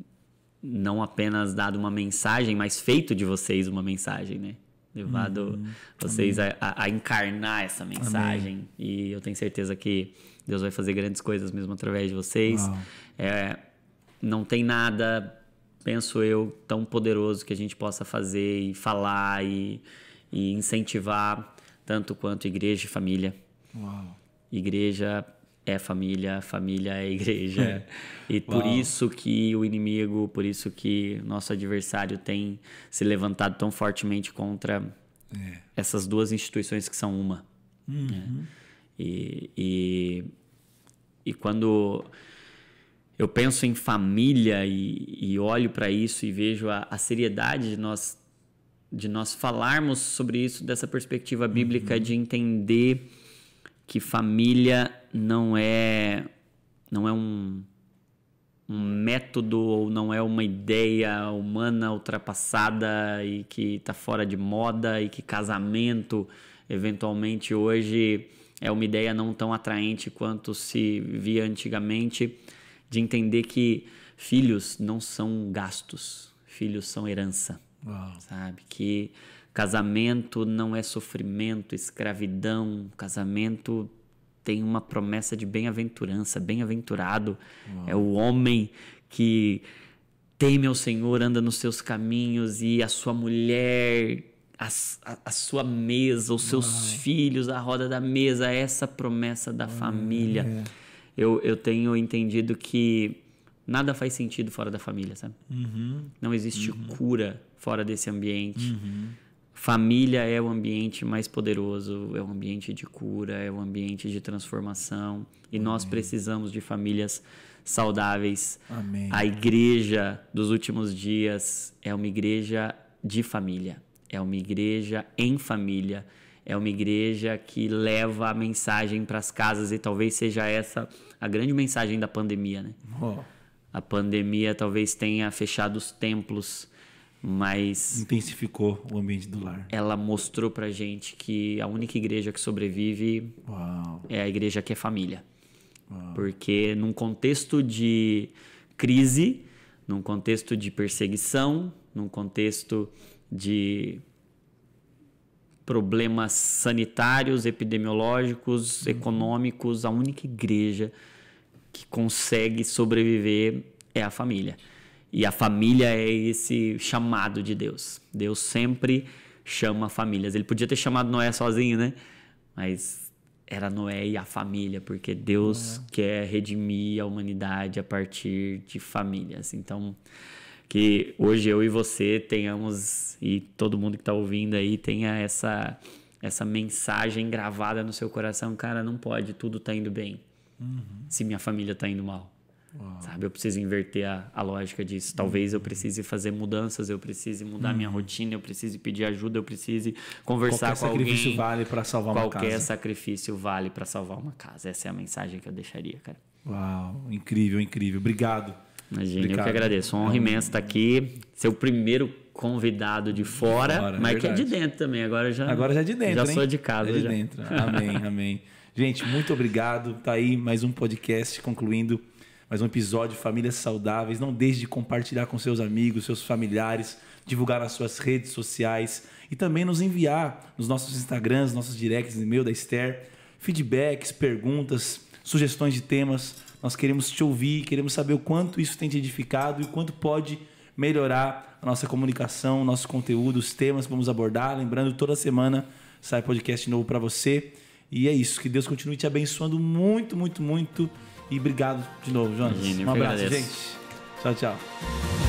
não apenas dado uma mensagem, mas feito de vocês uma mensagem, né? levado uhum. vocês a, a, encarnar essa mensagem. Amém. E eu tenho certeza que Deus vai fazer grandes coisas mesmo através de vocês. É, não tem nada, penso eu, tão poderoso que a gente possa fazer e falar e, e incentivar, tanto quanto igreja e família. Uau. Igreja é família, família é igreja. e por Uau. isso que o inimigo, por isso que nosso adversário tem se levantado tão fortemente contra é. essas duas instituições que são uma. Né? Uhum. E, e, e, quando eu penso em família e, e olho para isso e vejo a, a, seriedade de nós, de nós falarmos sobre isso dessa perspectiva bíblica, uhum. de entender que família não é não é um, um método ou não é uma ideia humana ultrapassada e que está fora de moda e que casamento eventualmente hoje é uma ideia não tão atraente quanto se via antigamente de entender que filhos não são gastos, filhos são herança, Uau. sabe que Casamento não é sofrimento, escravidão. Casamento tem uma promessa de bem-aventurança, bem-aventurado. É o homem que teme ao Senhor, anda nos seus caminhos e a sua mulher, a, a, a sua mesa, os seus Uau. filhos, a roda da mesa, essa promessa da Uau. família. Eu, eu tenho entendido que nada faz sentido fora da família, sabe? Uhum. Não existe uhum. cura fora desse ambiente. Uhum. Família é o ambiente mais poderoso, é o ambiente de cura, é o ambiente de transformação. E Amém. nós precisamos de famílias saudáveis. Amém. A igreja dos últimos dias é uma igreja de família, é uma igreja em família, é uma igreja que leva a mensagem para as casas e talvez seja essa a grande mensagem da pandemia, né? Oh. A pandemia talvez tenha fechado os templos mas intensificou o ambiente do lar. Ela mostrou pra gente que a única igreja que sobrevive Uau. é a igreja que é família. Uau. Porque num contexto de crise, num contexto de perseguição, num contexto de problemas sanitários, epidemiológicos, uhum. econômicos, a única igreja que consegue sobreviver é a família. E a família é esse chamado de Deus. Deus sempre chama famílias. Ele podia ter chamado Noé sozinho, né? Mas era Noé e a família, porque Deus é. quer redimir a humanidade a partir de famílias. Então, que hoje eu e você tenhamos, e todo mundo que está ouvindo aí, tenha essa, essa mensagem gravada no seu coração: cara, não pode, tudo está indo bem. Uhum. Se minha família está indo mal Uau. Sabe, eu preciso inverter a, a lógica disso. Talvez eu precise fazer mudanças, eu precise mudar minha hum. rotina, eu precise pedir ajuda, eu precise conversar qualquer com alguém. Qualquer sacrifício vale para salvar uma casa. Qualquer sacrifício vale para salvar uma casa. Essa é a mensagem que eu deixaria, cara. Uau, incrível, incrível. Obrigado. Imagina, Obrigado. eu que agradeço. Honra é imensa estar tá aqui. Seu primeiro convidado de fora, de fora é mas é que é de dentro também. Agora já Agora já é de dentro, Já hein? sou de casa. É de já. dentro. Amém, amém. Gente, muito obrigado. Tá aí mais um podcast concluindo mais um episódio de Famílias Saudáveis. Não deixe de compartilhar com seus amigos, seus familiares, divulgar nas suas redes sociais e também nos enviar nos nossos Instagrams, nossos directs, e-mail da Esther, feedbacks, perguntas, sugestões de temas. Nós queremos te ouvir, queremos saber o quanto isso tem te edificado e o quanto pode melhorar a nossa comunicação, nosso conteúdo, os temas que vamos abordar. Lembrando, toda semana sai podcast novo para você. E é isso. Que Deus continue te abençoando muito, muito, muito e obrigado de novo, Jonas. um abraço, agradeço. gente. Tchau, tchau.